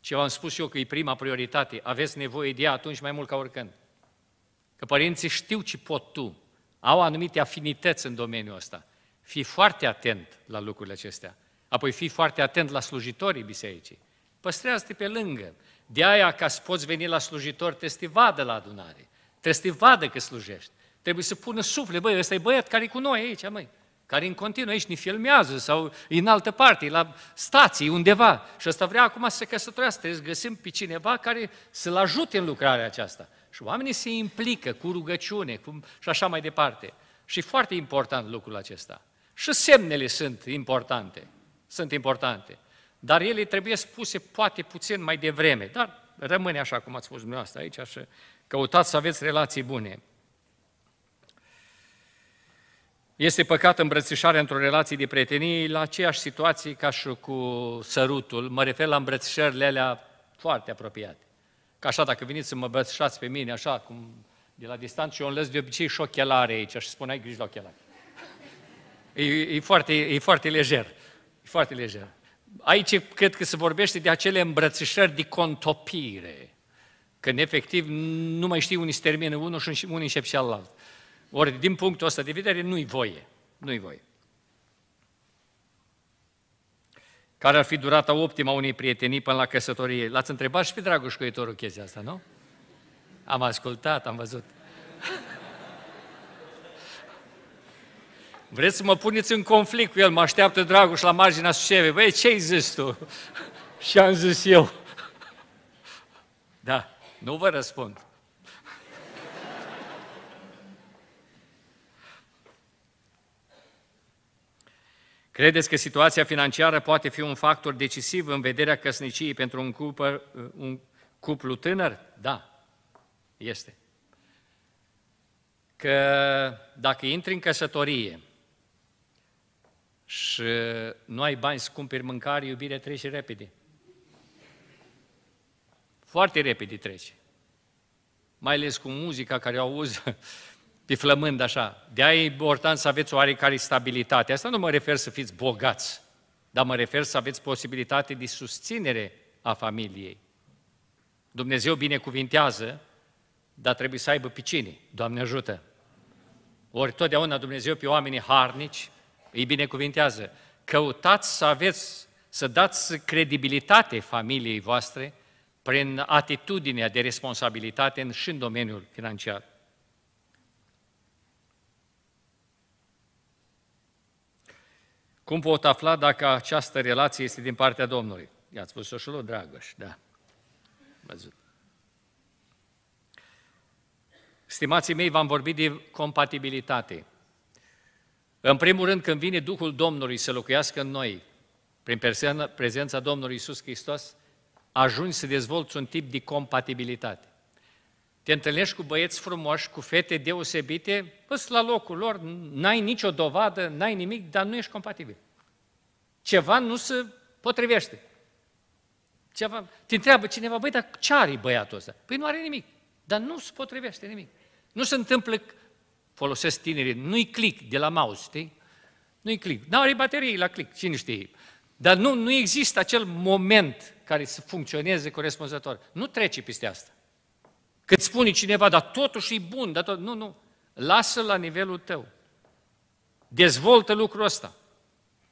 Ce v-am spus eu că e prima prioritate, aveți nevoie de ea atunci mai mult ca oricând. Că părinții știu ce pot tu, au anumite afinități în domeniul ăsta. Fii foarte atent la lucrurile acestea. Apoi fii foarte atent la slujitorii bisericii. Păstrează-te pe lângă. De aia, ca să poți veni la slujitor, trebuie să te vadă la adunare. Trebuie să te vadă că slujești. Trebuie să pună suflet, băi, ăsta e băiat care e cu noi aici, măi, care în continuu aici ne filmează sau în altă parte, la stații, undeva. Și ăsta vrea acum să se căsătorească, trebuie să găsim pe cineva care să-l ajute în lucrarea aceasta. Și oamenii se implică cu rugăciune cu... și așa mai departe. Și e foarte important lucrul acesta. Și semnele sunt importante. Sunt importante. Dar ele trebuie spuse poate puțin mai devreme. Dar rămâne așa cum ați spus dumneavoastră aici și căutați să aveți relații bune. Este păcat îmbrățișarea într-o relație de prietenie la aceeași situație ca și cu sărutul, mă refer la îmbrățișările alea foarte apropiate. Ca așa, dacă veniți să mă îmbrățișați pe mine, așa, cum de la distanță, eu îmi lăs de obicei și ochelare aici și spun, ai grijă la ochelare. E, e, foarte, e foarte lejer, e foarte lejer. Aici cred că se vorbește de acele îmbrățișări de contopire, când efectiv nu mai știi unii se termină unul și unii încep celălalt. Ori din punctul ăsta de vedere nu-i voie, nu-i voie. Care ar fi durata optima unei prietenii până la căsătorie? L-ați întrebat și pe Dragoș Coitorul chestia asta, nu? Am ascultat, am văzut. Vreți să mă puneți în conflict cu el? Mă așteaptă Dragoș la marginea Sucevei. Băi, ce-ai zis tu? (laughs) și am zis eu. da, nu vă răspund. Credeți că situația financiară poate fi un factor decisiv în vederea căsniciei pentru un, cupă, un cuplu tânăr? Da, este. Că dacă intri în căsătorie și nu ai bani să cumperi mâncare, iubirea trece repede. Foarte repede trece. Mai ales cu muzica care o auzi piflămând așa. de e important să aveți o oarecare stabilitate. Asta nu mă refer să fiți bogați, dar mă refer să aveți posibilitate de susținere a familiei. Dumnezeu binecuvintează, dar trebuie să aibă picini. Doamne ajută! Ori totdeauna Dumnezeu pe oamenii harnici îi binecuvintează. Căutați să aveți, să dați credibilitate familiei voastre prin atitudinea de responsabilitate și în domeniul financiar. Cum pot afla dacă această relație este din partea Domnului? I-ați spus-o și lui Dragoș, da. Văzut. Stimații mei, v-am vorbit de compatibilitate. În primul rând, când vine Duhul Domnului să locuiască în noi, prin prezența Domnului Isus Hristos, ajungi să dezvolți un tip de compatibilitate te întâlnești cu băieți frumoși, cu fete deosebite, păi la locul lor, n-ai nicio dovadă, n-ai nimic, dar nu ești compatibil. Ceva nu se potrivește. Ceva, te întreabă cineva, băi, dar ce are băiatul ăsta? Păi nu are nimic, dar nu se potrivește nimic. Nu se întâmplă, folosesc tinerii, nu-i click de la mouse, știi? Nu-i click. Nu are baterii la click, cine știe. Dar nu, nu există acel moment care să funcționeze corespunzător. Nu trece peste asta. Cât spune cineva, dar totuși e bun, dar tot... nu, nu, lasă-l la nivelul tău. Dezvoltă lucrul ăsta.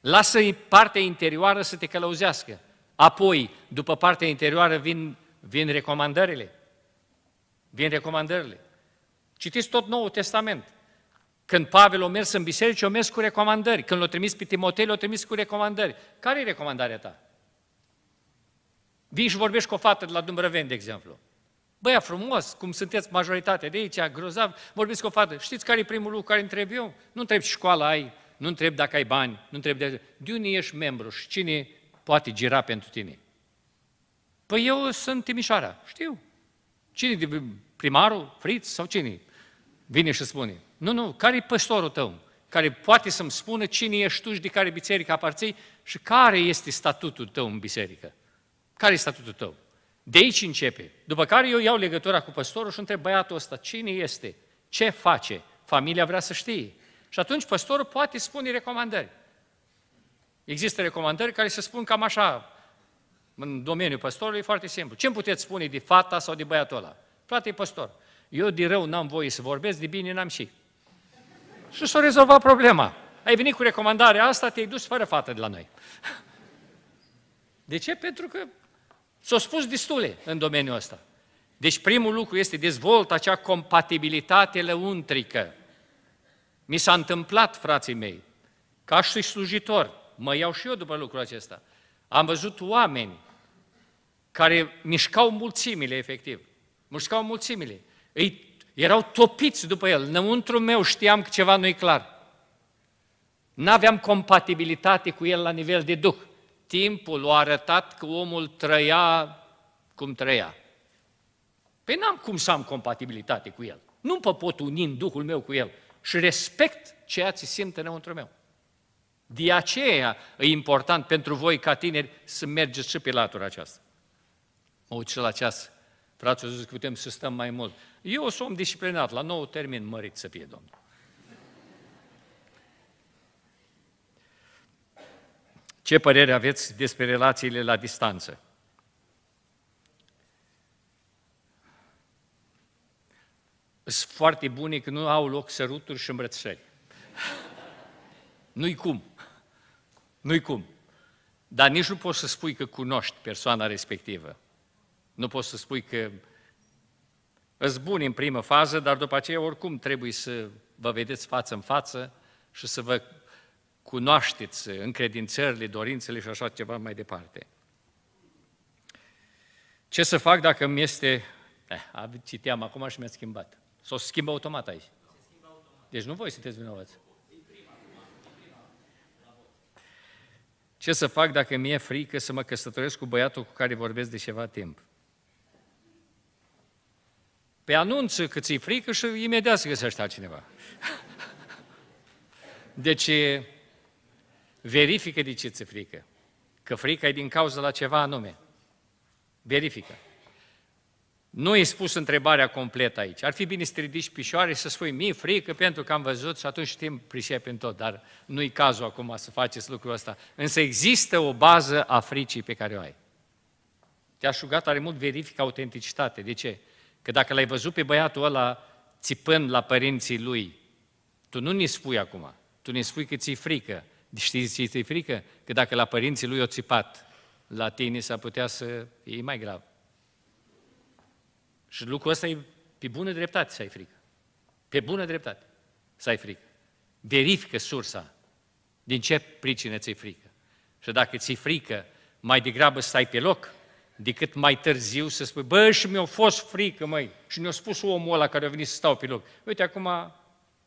Lasă-i partea interioară să te călăuzească. Apoi, după partea interioară, vin, vin recomandările. Vin recomandările. Citiți tot Noul Testament. Când Pavel o mers în biserică, o mers cu recomandări. Când l-o trimis pe Timotei, l-o trimis cu recomandări. Care e recomandarea ta? Vii și vorbești cu o fată de la Dumbrăven, de exemplu. Băia frumos, cum sunteți majoritatea de aici, grozav, vorbiți cu o fată. Știți care e primul lucru care întreb eu? Nu întreb ce școală ai, nu întreb dacă ai bani, nu întreb de... De unde ești membru și cine poate gira pentru tine? Păi eu sunt Timișoara, știu. Cine de primarul, friț sau cine? Vine și spune. Nu, nu, care e păstorul tău? Care poate să-mi spună cine ești tu și de care biserică aparții și care este statutul tău în biserică? Care e statutul tău? De aici începe. După care eu iau legătura cu păstorul și întreb băiatul ăsta, cine este? Ce face? Familia vrea să știe. Și atunci păstorul poate spune recomandări. Există recomandări care se spun cam așa, în domeniul păstorului, foarte simplu. Ce puteți spune de fata sau de băiatul ăla? Frate păstor, eu de rău n-am voie să vorbesc, de bine n-am și. Și s-a rezolvat problema. Ai venit cu recomandarea asta, te-ai dus fără fată de la noi. De ce? Pentru că S-au spus destule în domeniul ăsta. Deci primul lucru este dezvoltă acea compatibilitate lăuntrică. Mi s-a întâmplat, frații mei, ca și slujitor, mă iau și eu după lucrul acesta, am văzut oameni care mișcau mulțimile, efectiv. Mișcau mulțimile. Ei erau topiți după el. Înăuntru meu știam că ceva nu-i clar. N-aveam compatibilitate cu el la nivel de duh timpul a arătat că omul trăia cum trăia. Păi n-am cum să am compatibilitate cu el. Nu mă pot uni în Duhul meu cu el și respect ceea ce simte înăuntru meu. De aceea e important pentru voi ca tineri să mergeți și pe latura aceasta. Mă uit și la ceas. Frații zic că putem să stăm mai mult. Eu sunt disciplinat, la nou termin mărit să fie Domnul. Ce părere aveți despre relațiile la distanță? Sunt foarte bune că nu au loc săruturi și îmbrățișări. Nu-i cum. Nu-i cum. Dar nici nu poți să spui că cunoști persoana respectivă. Nu poți să spui că îți buni în primă fază, dar după aceea oricum trebuie să vă vedeți față în față și să vă cunoașteți încredințările, dorințele și așa ceva mai departe. Ce să fac dacă mi este... Eh, citeam acum și mi-a schimbat. S-o schimbă automat aici. Deci nu voi sunteți vinovați. Ce să fac dacă mi-e frică să mă căsătoresc cu băiatul cu care vorbesc de ceva timp? Pe anunță că ți-i frică și imediat se găsește altcineva. (laughs) Deci, Verifică de ce ți frică. Că frica e din cauza la ceva anume. Verifică. Nu e spus întrebarea completă aici. Ar fi bine să ridici pișoare și să spui, mi frică pentru că am văzut și atunci știm, pricepem tot, dar nu-i cazul acum să faceți lucrul ăsta. Însă există o bază a fricii pe care o ai. Te-aș șugat are mult, verifică autenticitate. De ce? Că dacă l-ai văzut pe băiatul ăla țipând la părinții lui, tu nu ne spui acum, tu ne spui că ți-i frică. Știți ce este frică? Că dacă la părinții lui o țipat, la tine s-ar putea să e mai grav. Și lucrul ăsta e pe bună dreptate să ai frică. Pe bună dreptate să ai frică. Verifică sursa. Din ce pricină ți-e frică? Și dacă ți-e frică, mai degrabă stai pe loc decât mai târziu să spui, bă, și mi-a fost frică, măi, și mi-a spus omul ăla care a venit să stau pe loc. Uite, acum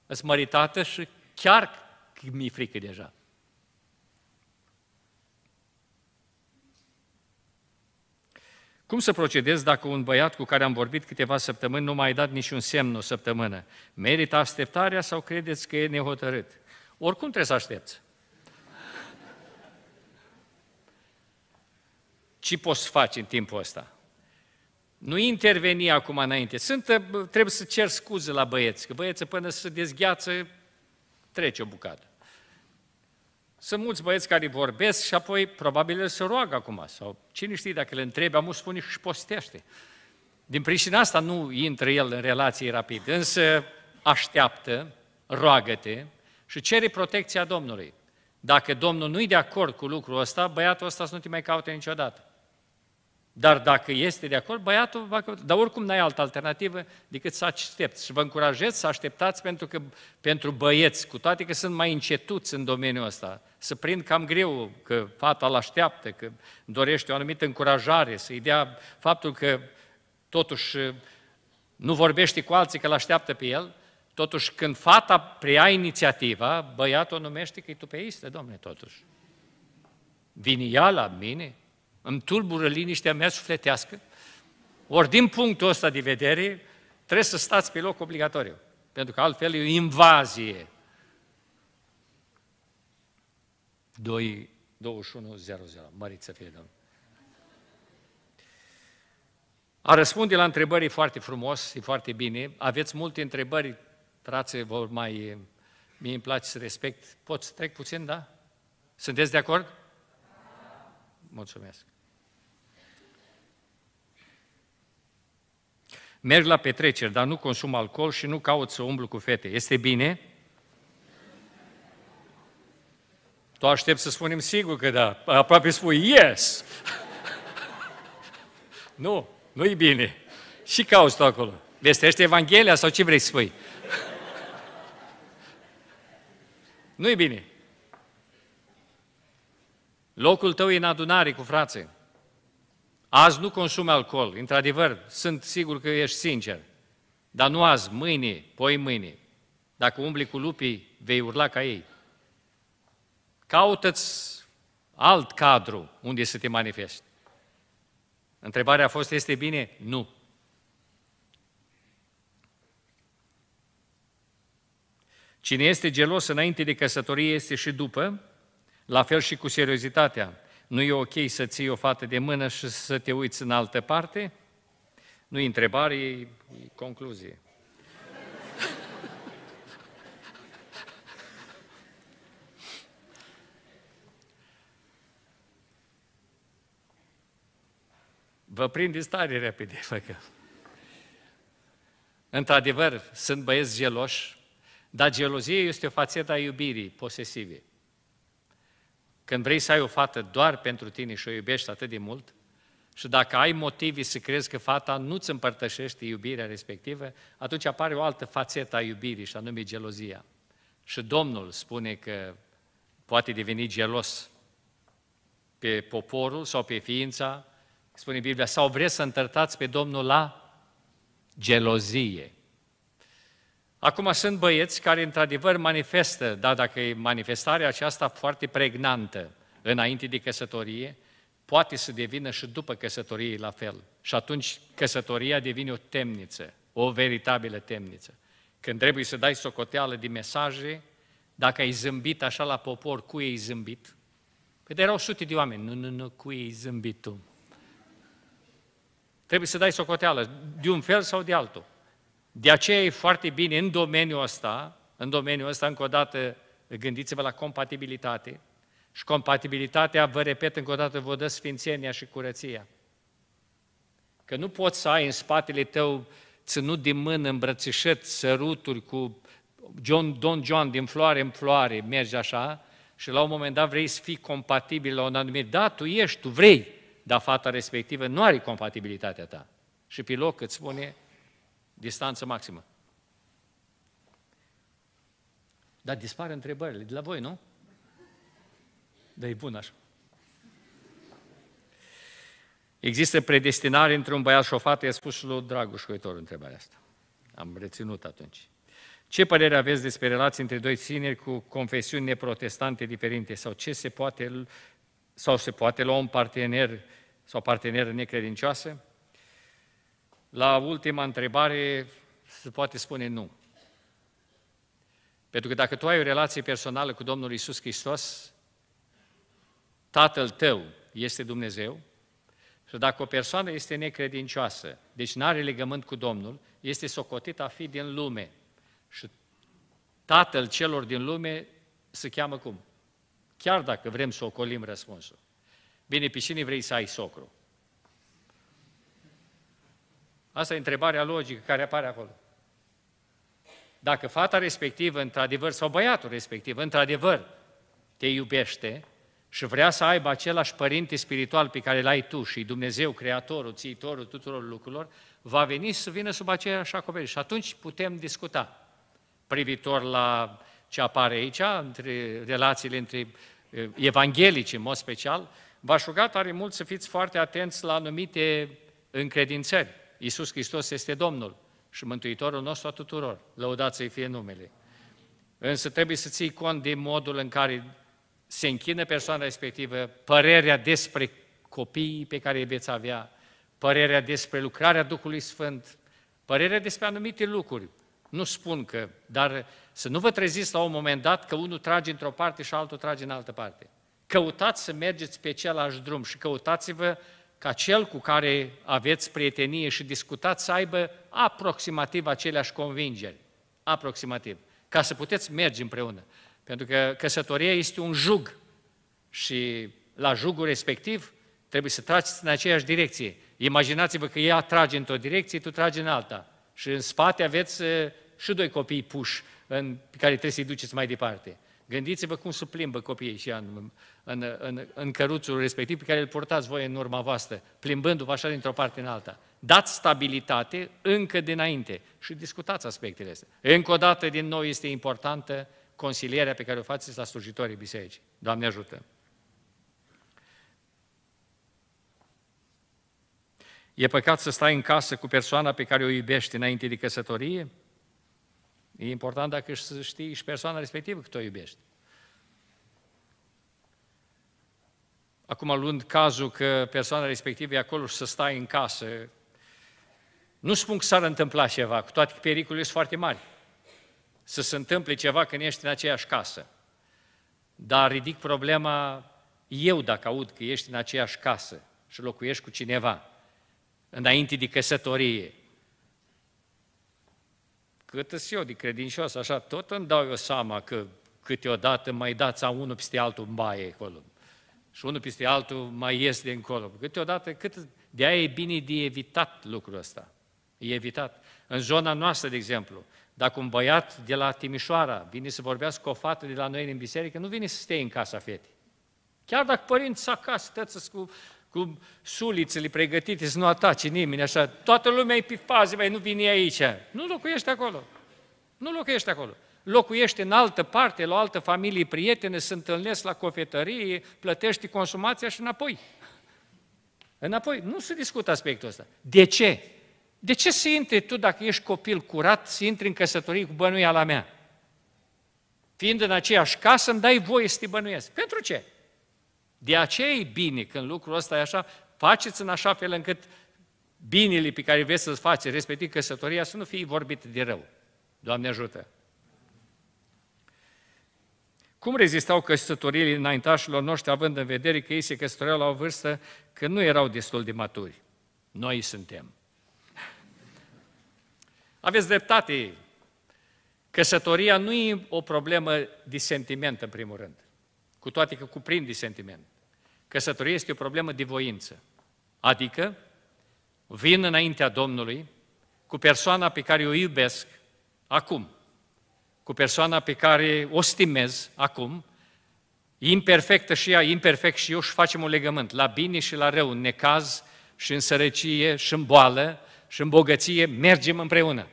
îți măritată și chiar mi-e frică deja. Cum să procedez dacă un băiat cu care am vorbit câteva săptămâni nu mai a dat niciun semn o săptămână? Merită așteptarea sau credeți că e nehotărât? Oricum trebuie să aștepți. Ce poți să faci în timpul ăsta? Nu interveni acum înainte. Sunt, trebuie să cer scuze la băieți, că băieții până să dezgheață trece o bucată. Sunt mulți băieți care vorbesc și apoi probabil el se roagă acum, sau cine știe dacă le întrebe, amul spune și postește. Din pricina asta nu intră el în relații rapid, însă așteaptă, roagă-te și cere protecția Domnului. Dacă Domnul nu-i de acord cu lucrul ăsta, băiatul ăsta să nu te mai caute niciodată. Dar dacă este de acord, băiatul va căuta. Dar oricum n-ai altă alternativă decât să aștepți. Și vă încurajez să așteptați pentru că pentru băieți, cu toate că sunt mai încetuți în domeniul ăsta, să prind cam greu că fata îl așteaptă, că dorește o anumită încurajare, să-i dea faptul că totuși uh, nu vorbește cu alții că îl așteaptă pe el, totuși când fata preia inițiativa, băiatul o numește că e tu tupeistă, domne, totuși. Vini ea la mine? îmi tulbură liniștea mea sufletească, ori din punctul ăsta de vedere, trebuie să stați pe loc obligatoriu. Pentru că altfel e o invazie. 2, 2100, mărit să fie Domnul. A răspunde la întrebări foarte frumos, și foarte bine. Aveți multe întrebări, frațe, vă mai... mi îmi place să respect. Pot să trec puțin, da? Sunteți de acord? Mulțumesc. merg la petreceri, dar nu consum alcool și nu caut să umblu cu fete. Este bine? Tu aștept să spunem sigur că da. Aproape spui yes! (laughs) nu, nu e bine. Și cauți tu acolo. Vestește Evanghelia sau ce vrei să spui? (laughs) nu e bine. Locul tău e în adunare cu frații. Azi nu consumi alcool, într-adevăr, sunt sigur că ești sincer. Dar nu azi, mâine, poi mâine. Dacă umbli cu lupii, vei urla ca ei. Caută-ți alt cadru unde să te manifesti. Întrebarea a fost, este bine? Nu. Cine este gelos înainte de căsătorie este și după, la fel și cu seriozitatea nu e ok să ții o fată de mână și să te uiți în altă parte? Nu i întrebare, e concluzie. Vă prindeți tare repede, fă că. Într-adevăr, sunt băieți geloși, dar gelozia este o fațetă a iubirii posesive. Când vrei să ai o fată doar pentru tine și o iubești atât de mult, și dacă ai motive să crezi că fata nu-ți împărtășește iubirea respectivă, atunci apare o altă fațetă a iubirii, și anume gelozia. Și Domnul spune că poate deveni gelos pe poporul sau pe ființa, spune Biblia, sau vreți să întărtați pe Domnul la gelozie. Acum sunt băieți care într-adevăr manifestă, da, dacă e manifestarea aceasta foarte pregnantă înainte de căsătorie, poate să devină și după căsătorie la fel. Și atunci căsătoria devine o temniță, o veritabilă temniță. Când trebuie să dai socoteală de mesaje, dacă ai zâmbit așa la popor, cu ei zâmbit? Păi erau sute de oameni. Nu, nu, nu, cu ei zâmbit tu. Trebuie să dai socoteală, de un fel sau de altul. De aceea e foarte bine în domeniul ăsta, în domeniul ăsta încă o dată gândiți-vă la compatibilitate și compatibilitatea, vă repet încă o dată, vă dă sfințenia și curăția. Că nu poți să ai în spatele tău ținut din mână, îmbrățișat, săruturi cu John, Don John din floare în floare, mergi așa și la un moment dat vrei să fii compatibil la un anumit, da, tu ești, tu vrei, dar fata respectivă nu are compatibilitatea ta. Și loc îți spune, distanță maximă. Dar dispar întrebările de la voi, nu? Dar e bun așa. Există predestinare între un băiat și o fată? I-a spus lui Dragoș Coitor întrebarea asta. Am reținut atunci. Ce părere aveți despre relații între doi tineri cu confesiuni neprotestante diferite? Sau ce se poate, sau se poate lua un partener sau parteneră necredincioasă? la ultima întrebare se poate spune nu. Pentru că dacă tu ai o relație personală cu Domnul Isus Hristos, Tatăl tău este Dumnezeu și dacă o persoană este necredincioasă, deci nu are legământ cu Domnul, este socotit a fi din lume. Și Tatăl celor din lume se cheamă cum? Chiar dacă vrem să ocolim răspunsul. Bine, pe cine vrei să ai socru? Asta e întrebarea logică care apare acolo. Dacă fata respectivă, într-adevăr, sau băiatul respectiv, într-adevăr, te iubește și vrea să aibă același părinte spiritual pe care l-ai tu și Dumnezeu, Creatorul, Țiitorul tuturor lucrurilor, va veni să vină sub aceeași acoperiș. Și atunci putem discuta privitor la ce apare aici, între relațiile între evanghelici în mod special, v-aș ruga tare mult să fiți foarte atenți la anumite încredințări. Iisus Hristos este Domnul și Mântuitorul nostru a tuturor. Lăudați să-i fie numele. Însă trebuie să ții cont de modul în care se închină persoana respectivă, părerea despre copiii pe care îi veți avea, părerea despre lucrarea Duhului Sfânt, părerea despre anumite lucruri. Nu spun că, dar să nu vă treziți la un moment dat că unul trage într-o parte și altul trage în altă parte. Căutați să mergeți pe același drum și căutați-vă ca cel cu care aveți prietenie și discutați să aibă aproximativ aceleași convingeri. Aproximativ. Ca să puteți merge împreună. Pentru că căsătoria este un jug și la jugul respectiv trebuie să trageți în aceeași direcție. Imaginați-vă că ea trage într-o direcție, tu tragi în alta. Și în spate aveți și doi copii puși în, pe care trebuie să-i duceți mai departe. Gândiți-vă cum se plimbă copiii și în, în, în, în căruțul respectiv pe care îl purtați voi în urma voastră, plimbându-vă așa dintr-o parte în alta. Dați stabilitate încă dinainte și discutați aspectele astea. Încă o dată, din nou, este importantă consilierea pe care o faceți la slujitorii bisericii. Doamne ajută! E păcat să stai în casă cu persoana pe care o iubești înainte de căsătorie? E important dacă știi și persoana respectivă că tu o iubești. Acum, luând cazul că persoana respectivă e acolo și să stai în casă, nu spun că s-ar întâmpla ceva, cu toate că pericolele sunt foarte mari. Să se întâmple ceva când ești în aceeași casă. Dar ridic problema eu dacă aud că ești în aceeași casă și locuiești cu cineva, înainte de căsătorie, cât sunt eu de credincios, așa, tot îmi dau eu seama că câteodată mai dați a unul peste altul în baie acolo. Și unul peste altul mai ies de încolo. Câteodată, cât de aia e bine de evitat lucrul ăsta. E evitat. În zona noastră, de exemplu, dacă un băiat de la Timișoara vine să vorbească cu o fată de la noi în biserică, nu vine să stea în casa fetei. Chiar dacă părinți acasă, tăță cu cu sulițele pregătite să nu atace nimeni, așa, toată lumea e pe fază, mai nu vine aici. Nu locuiește acolo. Nu locuiește acolo. Locuiește în altă parte, la o altă familie prietene, se întâlnesc la cofetărie, plătești consumația și înapoi. Înapoi, nu se discută aspectul ăsta. De ce? De ce să intri tu, dacă ești copil curat, să intri în căsătorie cu bănuia la mea? Fiind în aceeași casă, îmi dai voie să te bănuiesc. Pentru ce? De aceea e bine când lucrul ăsta e așa, faceți în așa fel încât binele pe care vreți să-l faceți, respectiv căsătoria, să nu fie vorbit de rău. Doamne ajută! Cum rezistau căsătoriile înaintașilor noștri, având în vedere că ei se căsătoreau la o vârstă că nu erau destul de maturi? Noi suntem. Aveți dreptate. Căsătoria nu e o problemă de sentiment, în primul rând. Cu toate că cuprinde sentiment. Căsătorie este o problemă de voință. Adică, vin înaintea Domnului cu persoana pe care o iubesc acum, cu persoana pe care o stimez acum, imperfectă și ea, imperfect și eu, și facem un legământ, la bine și la rău, în necaz și în sărăcie și în boală și în bogăție, mergem împreună.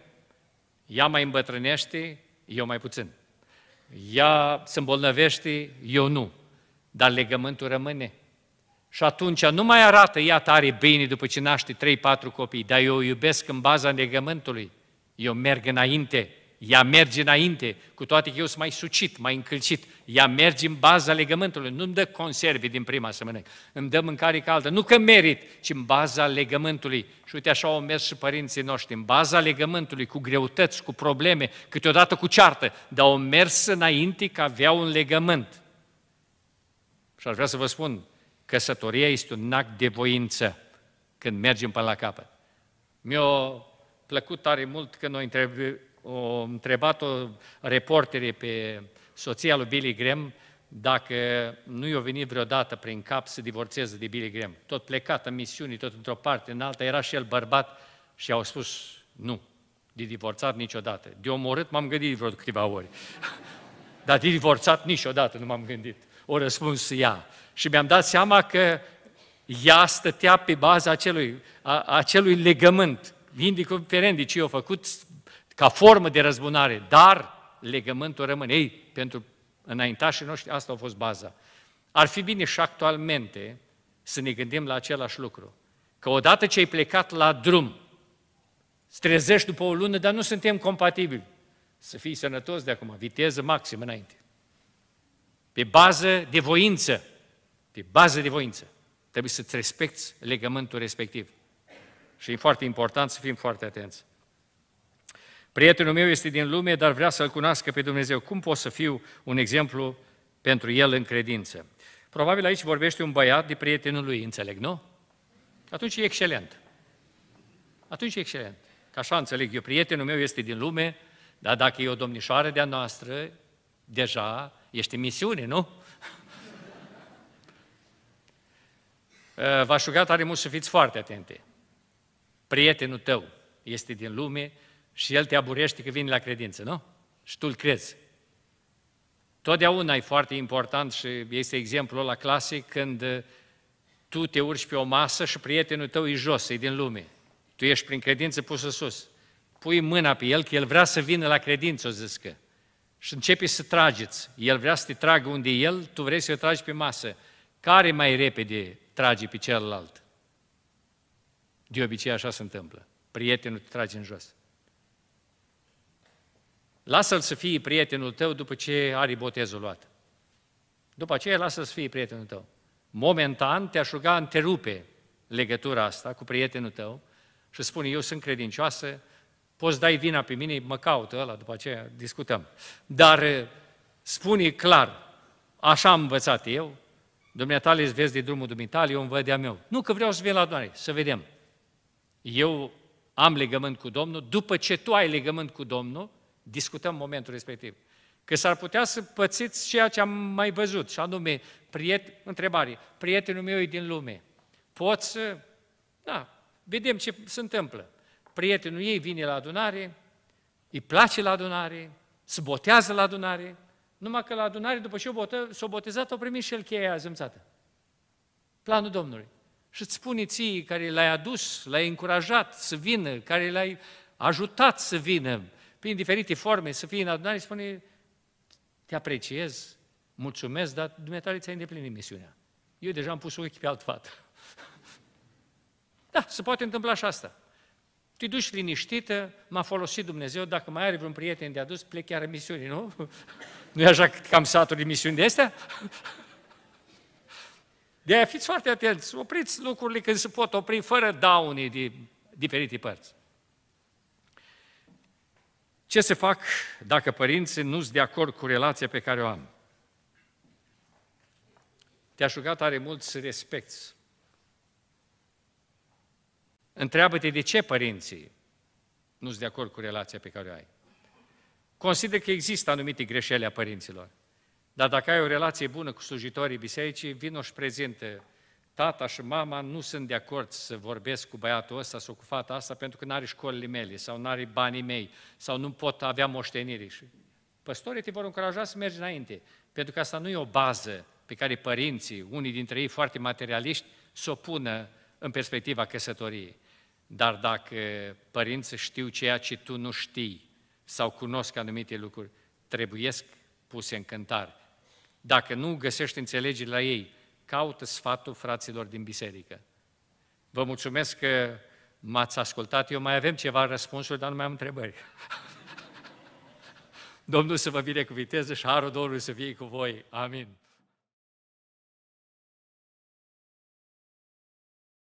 Ea mai îmbătrânește, eu mai puțin. Ea se îmbolnăvește, eu nu. Dar legământul rămâne. Și atunci nu mai arată ea tare bine după ce naște 3-4 copii, dar eu o iubesc în baza legământului. Eu merg înainte, ea merge înainte, cu toate că eu sunt mai sucit, mai încălcit. Ea merge în baza legământului, nu-mi dă conserve din prima să mănânc, îmi dă mâncare caldă, nu că merit, ci în baza legământului. Și uite așa au mers și părinții noștri, în baza legământului, cu greutăți, cu probleme, câteodată cu ceartă, dar au mers înainte că aveau un legământ. Și aș vrea să vă spun, Căsătoria este un act de voință când mergem până la capăt. Mi-a plăcut tare mult când o, întreb, o întrebat o reportere pe soția lui Billy Graham dacă nu i-a venit vreodată prin cap să divorțeze de Billy Graham. Tot plecat în misiuni, tot într-o parte, în alta, era și el bărbat și au spus nu, de divorțat niciodată. De omorât m-am gândit vreo câteva ori. (laughs) Dar de divorțat niciodată nu m-am gândit. O răspuns ea. Și mi-am dat seama că ea stătea pe baza acelui, a, acelui legământ. Indicul perendi, ce eu făcut ca formă de răzbunare, dar legământul rămâne. Ei, pentru înaintașii noștri, asta a fost baza. Ar fi bine și actualmente să ne gândim la același lucru. Că odată ce ai plecat la drum, strezești după o lună, dar nu suntem compatibili. Să fii sănătos de acum, viteză maximă înainte. Pe bază de voință, pe bază de voință. Trebuie să-ți respecti legământul respectiv. Și e foarte important să fim foarte atenți. Prietenul meu este din lume, dar vrea să-L cunoască pe Dumnezeu. Cum pot să fiu un exemplu pentru el în credință? Probabil aici vorbește un băiat de prietenul lui, înțeleg, nu? Atunci e excelent. Atunci e excelent. Ca așa înțeleg eu, prietenul meu este din lume, dar dacă e o domnișoară de-a noastră, deja ești în misiune, nu? Eh, v-aș ruga tare mult să fiți foarte atente. Prietenul tău este din lume și el te aburește că vine la credință, nu? Și tu îl crezi. Totdeauna e foarte important și este exemplul la clasic când eh, tu te urci pe o masă și prietenul tău e jos, e din lume. Tu ești prin credință pusă sus. Pui mâna pe el, că el vrea să vină la credință, o zică. Și începi să trageți. El vrea să te tragă unde el, tu vrei să l tragi pe masă. Care mai repede trage pe celălalt. De obicei așa se întâmplă. Prietenul te trage în jos. Lasă-l să fie prietenul tău după ce are botezul luat. După aceea lasă-l să fie prietenul tău. Momentan te-aș ruga întrerupe legătura asta cu prietenul tău și spune, eu sunt credincioasă, poți dai vina pe mine, mă caută ăla, după aceea discutăm. Dar eh, spune clar, așa am învățat eu, Dumneatale îți vezi de drumul dumitale, eu îmi văd de meu. Nu, că vreau să vin la Doamne, să vedem. Eu am legământ cu Domnul, după ce tu ai legământ cu Domnul, discutăm momentul respectiv. Că s-ar putea să pățiți ceea ce am mai văzut, și anume, priet... întrebare, prietenul meu e din lume. Poți să... Da, vedem ce se întâmplă. Prietenul ei vine la adunare, îi place la adunare, se botează la adunare, numai că la adunare, după ce s-o botezat, o primit și el cheia aia zâmțată. Planul Domnului. Și îți spune ții care l-ai adus, l-ai încurajat să vină, care l-ai ajutat să vină, prin diferite forme, să fie în adunare, spune, te apreciez, mulțumesc, dar dumneavoastră ți-ai îndeplinit misiunea. Eu deja am pus ochii pe alt fat. da, se poate întâmpla și asta. Te duci liniștită, m-a folosit Dumnezeu, dacă mai are vreun prieten de adus, plec chiar în misiune, nu? Nu-i așa cam satul misiuni de astea? De aia fiți foarte atenți, opriți lucrurile când se pot opri fără daune de diferite părți. Ce se fac dacă părinții nu sunt de acord cu relația pe care o am? te a jucat are mult să respecti. Întreabă-te de ce părinții nu sunt de acord cu relația pe care o ai. Consider că există anumite greșeli a părinților. Dar dacă ai o relație bună cu slujitorii bisericii, vino și prezintă tata și mama nu sunt de acord să vorbesc cu băiatul ăsta sau cu fata asta pentru că nu are școlile mele sau nu are banii mei sau nu pot avea moștenire. Și păstorii te vor încuraja să mergi înainte, pentru că asta nu e o bază pe care părinții, unii dintre ei foarte materialiști, să o pună în perspectiva căsătoriei. Dar dacă părinții știu ceea ce tu nu știi, sau cunosc anumite lucruri, trebuiesc puse în cântare. Dacă nu găsești înțelegeri la ei, caută sfatul fraților din biserică. Vă mulțumesc că m-ați ascultat. Eu mai avem ceva răspunsuri, dar nu mai am întrebări. (laughs) Domnul să vă binecuvinteze și harul Domnului să fie cu voi. Amin.